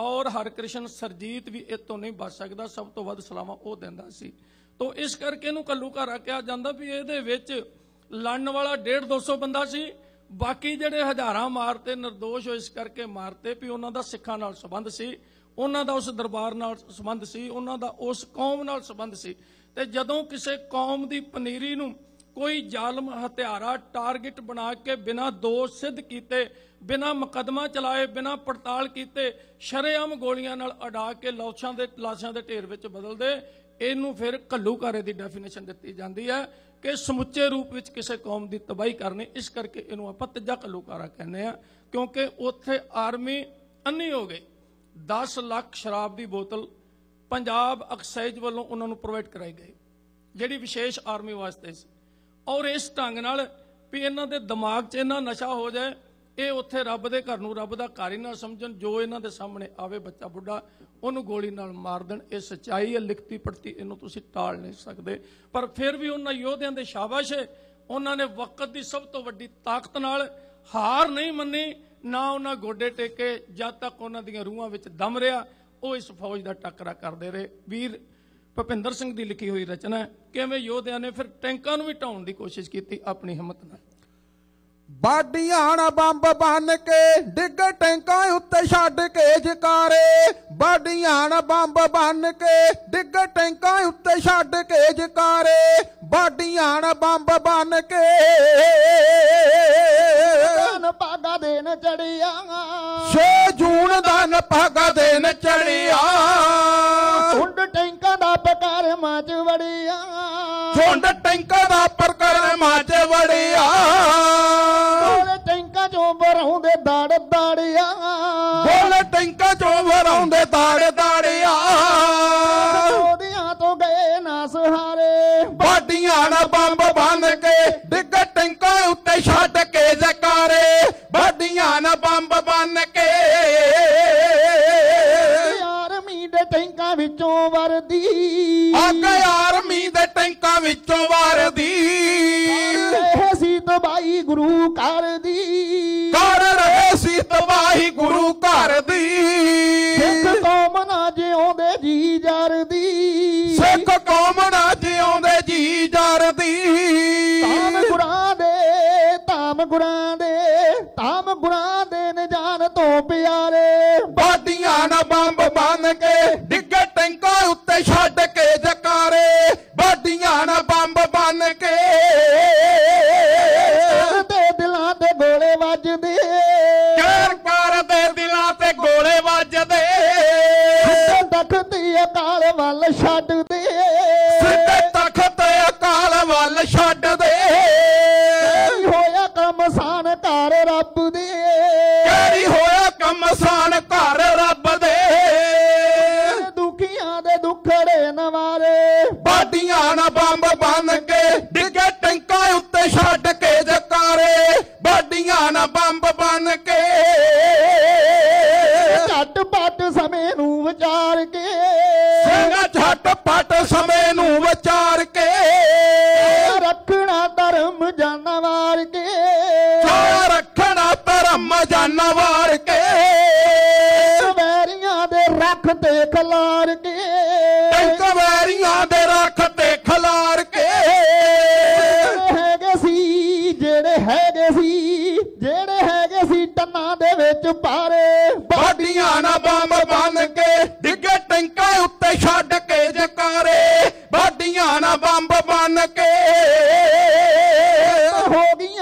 ਔਰ ਹਰਕ੍ਰਿਸ਼ਨ ਸਰਜੀਤ ਵੀ ਇਤੋਂ ਨਹੀਂ ਬਚ ਸਕਦਾ ਸਭ ਤੋਂ ਵੱਧ ਸਲਾਮਾਂ ਉਹ ਦਿੰਦਾ ਸੀ ਤੋਂ ਇਸ ਕਰਕੇ ਇਹਨੂੰ ਕੱਲੂ ਘਰ ਆਖਿਆ ਜਾਂਦਾ ਵੀ ਇਹਦੇ ਵਿੱਚ ਲੜਨ ਵਾਲਾ 150 200 ਬੰਦਾ ਸੀ ਬਾਕੀ ਜਿਹੜੇ ਹਜ਼ਾਰਾਂ ਮਾਰਤੇ નિર્ਦੋਸ਼ ਹੋ ਇਸ ਕਰਕੇ ਮਾਰਤੇ ਵੀ ਉਹਨਾਂ ਦਾ ਸਿੱਖਾਂ ਨਾਲ ਸੰਬੰਧ ਸੀ ਉਹਨਾਂ ਦਾ ਉਸ ਦਰਬਾਰ ਨਾਲ ਸੰਬੰਧ ਸੀ ਉਹਨਾਂ ਦਾ ਉਸ ਕੌਮ ਨਾਲ ਸੰਬੰਧ ਸੀ ਤੇ ਜਦੋਂ ਕਿਸੇ ਕੌਮ ਦੀ ਪਨੀਰੀ ਨੂੰ ਕੋਈ ਜ਼ਾਲਮ ਹਥਿਆਰਾ ਟਾਰਗੇਟ ਬਣਾ ਕੇ ਬਿਨਾ ਦੋਸ਼ ਸਿੱਧ ਕੀਤੇ ਬਿਨਾ ਮੁਕਦਮਾ ਚਲਾਏ ਬਿਨਾ ਪੜਤਾਲ ਕੀਤੇ ਸ਼ਰੇਆਮ ਗੋਲੀਆਂ ਨਾਲ ਅਡਾ ਕੇ ਲਾਸ਼ਾਂ ਦੇ ਲਾਸ਼ਾਂ ਦੇ ਢੇਰ ਵਿੱਚ ਬਦਲ ਦੇ ਇਹਨੂੰ ਫਿਰ ਘੱਲੂਕਾਰੇ ਦੀ ਡੈਫੀਨੇਸ਼ਨ ਦਿੱਤੀ ਜਾਂਦੀ ਹੈ ਕਿ ਸਮੁੱਚੇ ਰੂਪ ਵਿੱਚ ਕਿਸੇ ਕੌਮ ਦੀ ਤਬਾਹੀ ਕਰਨੀ ਇਸ ਕਰਕੇ ਇਹਨੂੰ ਆਪਾਂ ਤੱਜਾ ਘੱਲੂਕਾਰਾ ਕਹਿੰਦੇ ਆ ਕਿਉਂਕਿ ਉੱਥੇ ਆਰਮੀ ਅੰਨੀ ਹੋ ਗਈ 10 ਲੱਖ ਸ਼ਰਾਬ ਦੀ ਬੋਤਲ ਪੰਜਾਬ ਐਕਸਾਈਜ਼ ਵੱਲੋਂ ਉਹਨਾਂ ਨੂੰ ਪ੍ਰੋਵਾਈਡ ਕਰਾਈ ਗਈ ਜਿਹੜੀ ਵਿਸ਼ੇਸ਼ ਆਰਮੀ ਵਾਸਤੇ ਸੀ ਔਰ ਇਸ ਢੰਗ ਨਾਲ ਵੀ ਇਹਨਾਂ ਦੇ ਦਿਮਾਗ 'ਚ ਇਹਨਾਂ ਨਸ਼ਾ ਹੋ ਜਾਏ ਇਹ ਉੱਥੇ ਰੱਬ ਦੇ ਘਰ ਨੂੰ ਰੱਬ ਦਾ ਘਰ ਹੀ ਨਾ ਸਮਝਣ ਜੋ ਇਹਨਾਂ ਦੇ ਸਾਹਮਣੇ ਆਵੇ ਬੱਚਾ ਬੁੱਢਾ ਉਹਨੂੰ ਗੋਲੀ ਨਾਲ ਮਾਰ ਦੇਣ ਇਹ ਸਚਾਈ ਹੈ ਲਿਖਤੀ ਪੜਤੀ ਇਹਨੂੰ ਤੁਸੀਂ ਟਾਲ ਨਹੀਂ ਸਕਦੇ ਪਰ ਫਿਰ ਵੀ ਉਹਨਾਂ ਯੋਧਿਆਂ ਦੇ ਸ਼ਾਬਾਸ਼ ਹੈ ਉਹਨਾਂ ਨੇ ਵਕਤ ਦੀ ਸਭ ਤੋਂ ਵੱਡੀ ਤਾਕਤ ਨਾਲ ਹਾਰ ਨਹੀਂ ਮੰਨੀ ਨਾ ਉਹਨਾਂ ਗੋਡੇ ਟੇਕੇ ਜਦ ਤੱਕ ਉਹਨਾਂ ਦੀਆਂ ਰੂਹਾਂ ਵਿੱਚ ਦਮ ਰਿਹਾ ਉਹ ਇਸ ਫੌਜ ਦਾ ਟੱਕਰਾ ਕਰਦੇ ਰਹੇ ਵੀਰ ਭਪਿੰਦਰ ਸਿੰਘ ਦੀ ਲਿਖੀ ਹੋਈ ਰਚਨਾ ਕਿਵੇਂ ਯੋਧਿਆਂ ਨੇ ਫਿਰ ਟੈਂਕਾਂ ਨੂੰ ਵੀ ਢਾਉਣ ਦੀ ਕੋਸ਼ਿਸ਼ ਕੀਤੀ ਆਪਣੀ ਹਿੰਮਤ ਨਾਲ ਬਾਡੀਆਂ ਨਾ ਬੰਬ ਬੰਨ ਕੇ ਡਿੱਗ ਟੈਂਕਾਂ ਉੱਤੇ ਛੱਡ ਕੇ ਜਕਾਰੇ ਬਾਡੀਆਂ ਨਾ ਬੰਬ ਬੰਨ ਕੇ ਡਿੱਗ ਟੈਂਕਾਂ ਉੱਤੇ ਛੱਡ ਕੇ ਜਕਾਰੇ ਬਾਡੀਆਂ ਨਾ ਬੰਬ ਬੰਨ ਕੇ ਨ ਪਾਗਾ ਦੇਣ ਚੜੀਆਂ 6 ਜੂਨ ਦਾ ਨ ਪਾਗਾ ਦੇਣ ਚੜੀਆਂ ਫੁੰਡ ਟੈਂਕਾਂ ਦਾ ਪ੍ਰਕਰਨ ਮਾਚ ਵੜਿਆ ਬੋਲੇ ਟੈਂਕਾਂ ਚੋਂ ਵਰਾਉਂਦੇ ਦਾੜ ਦਾੜਿਆ ਬੋਲੇ ਟੈਂਕਾਂ ਚੋਂ ਵਰਾਉਂਦੇ ਦਾੜ ਦਾੜਿਆ ਉਹਦੀਆਂ ਤੋਂ ਗਏ ਨਾ ਸਹਾਰੇ ਬਾਡੀਆਂ ਨਾ ਬੰਬ ਬੰਨ ਕੇ ਡਿੱਗ ਟੈਂਕਾਂ ਉੱਤੇ ਛੱਡ ਕੇ ਜ਼ਕਾਰੇ ਬਾਡੀਆਂ ਨਾ ਬੰਬ ਬੰਨ ਵਿੱਚੋਂ ਵਾਰਦੀ ਰਹੇ ਸੀ ਤਬਾਈ ਗੁਰੂ ਘਰ ਦੀ ਕਰ ਰਹੇ ਸੀ ਤਬਾਈ ਗੁਰੂ ਘਰ ਦੀ ਸਿੱਖ ਕੌਮ ਨਾ ਜਿਉਂਦੇ ਜੀ ਜਰਦੀ ਸਿੱਖ ਕੌਮ ਨਾ ਜਿਉਂਦੇ ਜੀ ਜਰਦੀ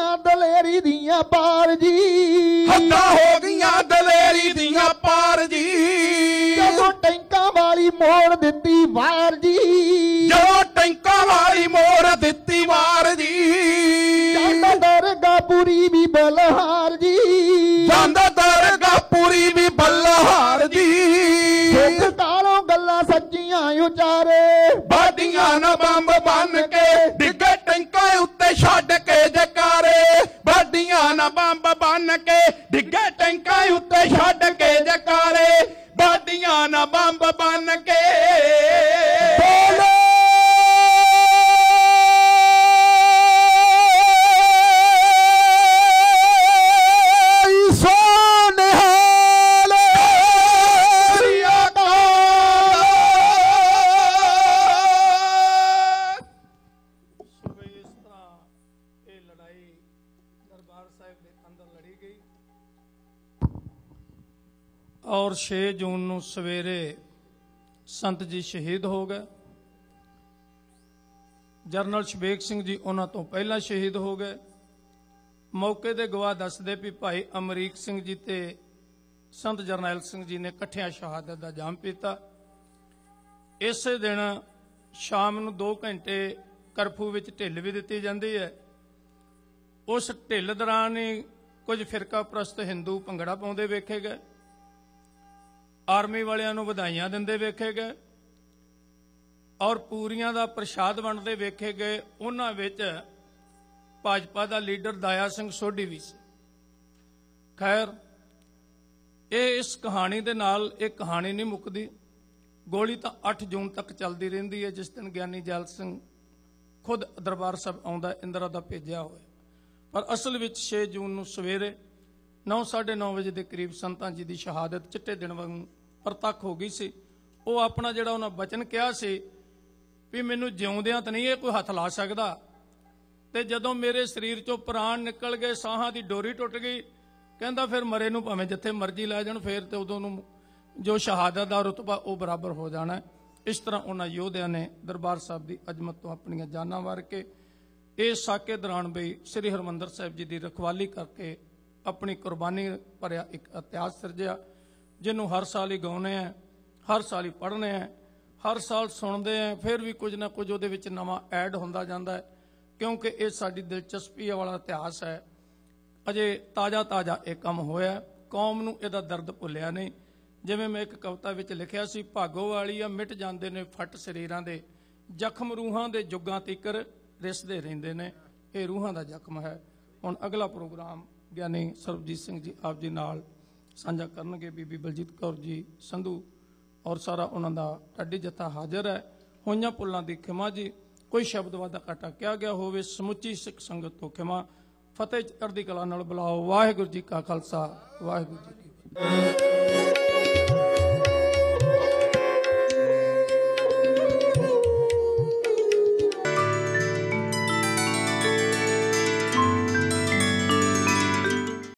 ਗਈਆਂ ਦਲੇਰੀ ਦੀਆਂ ਪਾਰ ਜੀ ਹੱਦਾਂ ਹੋ ਗਈਆਂ ਦਲੇਰੀ ਦੀਆਂ ਪਾਰ ਜੀ ਜਦੋਂ ਟੈਂਕਾਂ ਵਾਲੀ ਮੋੜ ਦਿੱਤੀ ਵਾਰ ਜੀ ਜਦੋਂ ਟੈਂਕਾਂ ਵਾਲੀ ਮੋੜ ਦਿੱਤੀ ਵਾਰ ਜੀ ਜਾਂਦਾ ਦਰਗਾ ਪੂਰੀ ਵੀ ਬਲਹਾਰ ਜੀ ਜਾਂਦਾ ਦਰਗਾ ਪੂਰੀ ਵੀ ਬਲਹਾਰ ਜੀ ਸਿੱਖ ਤਾਲੋਂ ਗੱਲਾਂ ਸੱਚੀਆਂ ਉਚਾਰੇ ਬਾਡੀਆਂ ਨਾ ਬੰਬ ਬਨ ਕੇ ਵੇ ਛੱਡ ਕੇ ਜਕਾਰੇ ਬਾਡੀਆਂ ਨਾ ਬੰਬ ਬਨ ਕੇ ਡਿੱਗੇ ਟੈਂਕਾਂ ਉੱਤੇ ਛੱਡ ਕੇ ਜਕਾਰੇ ਬਾਡੀਆਂ ਨਾ ਬੰਬ ਬਨ ਕੇ 6 ਜੂਨ ਨੂੰ ਸਵੇਰੇ ਸੰਤ ਜੀ ਸ਼ਹੀਦ ਹੋ ਗਏ ਜਰਨਲ ਸ਼ਬੇਕ ਸਿੰਘ ਜੀ ਉਹਨਾਂ ਤੋਂ ਪਹਿਲਾਂ ਸ਼ਹੀਦ ਹੋ ਗਏ ਮੌਕੇ ਦੇ ਗਵਾਹ ਦੱਸਦੇ ਵੀ ਭਾਈ ਅਮਰੀਕ ਸਿੰਘ ਜੀ ਤੇ ਸੰਤ ਜਰਨੈਲ ਸਿੰਘ ਜੀ ਨੇ ਇਕੱਠਿਆਂ ਸ਼ਹਾਦਤ ਦਾ ਜਾਮ ਪੀਤਾ ਇਸੇ ਦਿਨ ਸ਼ਾਮ ਨੂੰ 2 ਘੰਟੇ ਕਰਫੂ ਵਿੱਚ ਢਿੱਲ ਵੀ ਦਿੱਤੀ ਜਾਂਦੀ ਹੈ ਉਸ ਢਿੱਲ ਦੌਰਾਨ ਹੀ ਕੁਝ ਫਿਰਕਾ ਪ੍ਰਸਤ ਹਿੰਦੂ ਭੰਗੜਾ ਪਾਉਂਦੇ ਵੇਖੇ ਗਏ ਆਰਮੀ ਵਾਲਿਆਂ ਨੂੰ ਵਧਾਈਆਂ ਦਿੰਦੇ ਵੇਖੇ ਗਏ ਔਰ ਪੂਰੀਆਂ ਦਾ ਪ੍ਰਸ਼ਾਦ ਵੰਡਦੇ ਵੇਖੇ ਗਏ ਉਹਨਾਂ ਵਿੱਚ ਭਾਜਪਾ ਦਾ ਲੀਡਰ ਦਾਇਆ ਸਿੰਘ ਸੋਢੀ ਵੀ ਸੀ ਖੈਰ ਇਹ ਇਸ ਕਹਾਣੀ ਦੇ ਨਾਲ ਇਹ ਕਹਾਣੀ ਨਹੀਂ ਮੁੱਕਦੀ ਗੋਲੀ ਤਾਂ 8 ਜੂਨ ਤੱਕ ਚੱਲਦੀ ਰਹਿੰਦੀ ਹੈ ਜਿਸ ਦਿਨ ਗਿਆਨੀ ਜਲ ਸਿੰਘ ਖੁਦ ਦਰਬਾਰ ਸਾਹਿਬ ਆਉਂਦਾ ਇੰਦਰਾ ਦਾ ਭੇਜਿਆ ਹੋਇਆ ਪਰ ਅਸਲ ਵਿੱਚ 6 ਜੂਨ ਨੂੰ ਸਵੇਰੇ 9:30 ਵਜੇ ਦੇ ਕਰੀਬ ਸੰਤਾਂ ਜੀ ਦੀ ਸ਼ਹਾਦਤ ਚਿੱਟੇ ਦਿਨ ਵਾਂਗ ਪ੍ਰਤੱਖ ਹੋ ਗਈ ਸੀ ਉਹ ਆਪਣਾ ਜਿਹੜਾ ਉਹਨਾਂ ਬਚਨ ਕਿਹਾ ਸੀ ਵੀ ਮੈਨੂੰ ਜਿਉਂਦਿਆਂ ਤਾਂ ਨਹੀਂ ਇਹ ਕੋਈ ਹੱਥ ਲਾ ਸਕਦਾ ਤੇ ਜਦੋਂ ਮੇਰੇ ਸਰੀਰ ਚੋਂ ਪ੍ਰਾਣ ਨਿਕਲ ਗਏ ਸਾਹਾਂ ਦੀ ਡੋਰੀ ਟੁੱਟ ਗਈ ਕਹਿੰਦਾ ਫਿਰ ਮਰੇ ਨੂੰ ਭਾਵੇਂ ਜਿੱਥੇ ਮਰਜ਼ੀ ਲੈ ਜਾਣ ਫਿਰ ਤੇ ਉਦੋਂ ਨੂੰ ਜੋ ਸ਼ਹਾਦਤ ਦਾ ਰਤਬਾ ਉਹ ਬਰਾਬਰ ਹੋ ਜਾਣਾ ਇਸ ਤਰ੍ਹਾਂ ਉਹਨਾਂ ਯੋਧਿਆਂ ਨੇ ਦਰਬਾਰ ਸਾਹਿਬ ਦੀ ਅਜ਼ਮਤ ਤੋਂ ਆਪਣੀਆਂ ਜਾਨਾਂ ਵਾਰ ਕੇ ਇਸ ਸਾਕੇ ਦੌਰਾਨ ਬਈ ਸ੍ਰੀ ਹਰਮੰਦਰ ਸਾਹਿਬ ਜੀ ਦੀ ਰਖਵਾਲੀ ਕਰਕੇ ਆਪਣੀ ਕੁਰਬਾਨੀ ਭਰਿਆ ਇੱਕ ਇਤਿਹਾਸ ਸਿਰਜਿਆ ਜਿਹਨੂੰ ਹਰ ਸਾਲ ਹੀ ਗਾਉਨੇ ਆ ਹਰ ਸਾਲ ਹੀ ਪੜ੍ਹਨੇ ਆ ਹਰ ਸਾਲ ਸੁਣਦੇ ਆ ਫਿਰ ਵੀ ਕੁਝ ਨਾ ਕੁਝ ਉਹਦੇ ਵਿੱਚ ਨਵਾਂ ਐਡ ਹੁੰਦਾ ਜਾਂਦਾ ਹੈ ਕਿਉਂਕਿ ਇਹ ਸਾਡੀ ਦਿਲਚਸਪੀ ਵਾਲਾ ਇਤਿਹਾਸ ਹੈ ਅਜੇ ਤਾਜ਼ਾ ਤਾਜ਼ਾ ਇਹ ਕੰਮ ਹੋਇਆ ਕੌਮ ਨੂੰ ਇਹਦਾ ਦਰਦ ਭੁੱਲਿਆ ਨਹੀਂ ਜਿਵੇਂ ਮੈਂ ਇੱਕ ਕਵਿਤਾ ਵਿੱਚ ਲਿਖਿਆ ਸੀ ਭਾਗੋ ਵਾਲੀ ਆ ਮਿਟ ਜਾਂਦੇ ਨੇ ਫਟ ਸਰੀਰਾਂ ਦੇ ਜ਼ਖਮ ਰੂਹਾਂ ਦੇ ਜੁਗਾਂ ਤੀਕਰ ਰਿਸਦੇ ਰਹਿੰਦੇ ਨੇ ਇਹ ਰੂਹਾਂ ਦਾ ਜ਼ਖਮ ਹੈ ਹੁਣ ਅਗਲਾ ਪ੍ਰੋਗਰਾਮ ਗਿਆਨੀ ਸਰਬਜੀਤ ਸਿੰਘ ਜੀ ਆਪ ਜੀ ਨਾਲ ਸਾਂਝਾ ਕਰਨਗੇ ਬੀਬੀ ਬਲਜੀਤ ਕੌਰ ਜੀ ਸੰਧੂ ਔਰ ਸਾਰਾ ਉਹਨਾਂ ਦਾ ਟੱਡੀ ਜਥਾ ਹਾਜ਼ਰ ਹੈ ਹੋਈਆਂ ਪੁੱਲਾਂ ਦੀ ਖਿਮਾ ਜੀ ਕੋਈ ਸ਼ਬਦ ਵਾਦਾ ਕਟਾ ਕਿਹਾ ਗਿਆ ਹੋਵੇ ਸਮੁੱਚੀ ਸਿੱਖ ਸੰਗਤ ਤੋਂ ਖਿਮਾ ਫਤਿਹ ਚੜ੍ਹਦੀ ਕਲਾ ਨਾਲ ਬੁਲਾਓ ਵਾਹਿਗੁਰੂ ਜੀ ਕਾ ਖਾਲਸਾ ਵਾਹਿਗੁਰੂ ਜੀ ਕੀ ਫਤਿਹ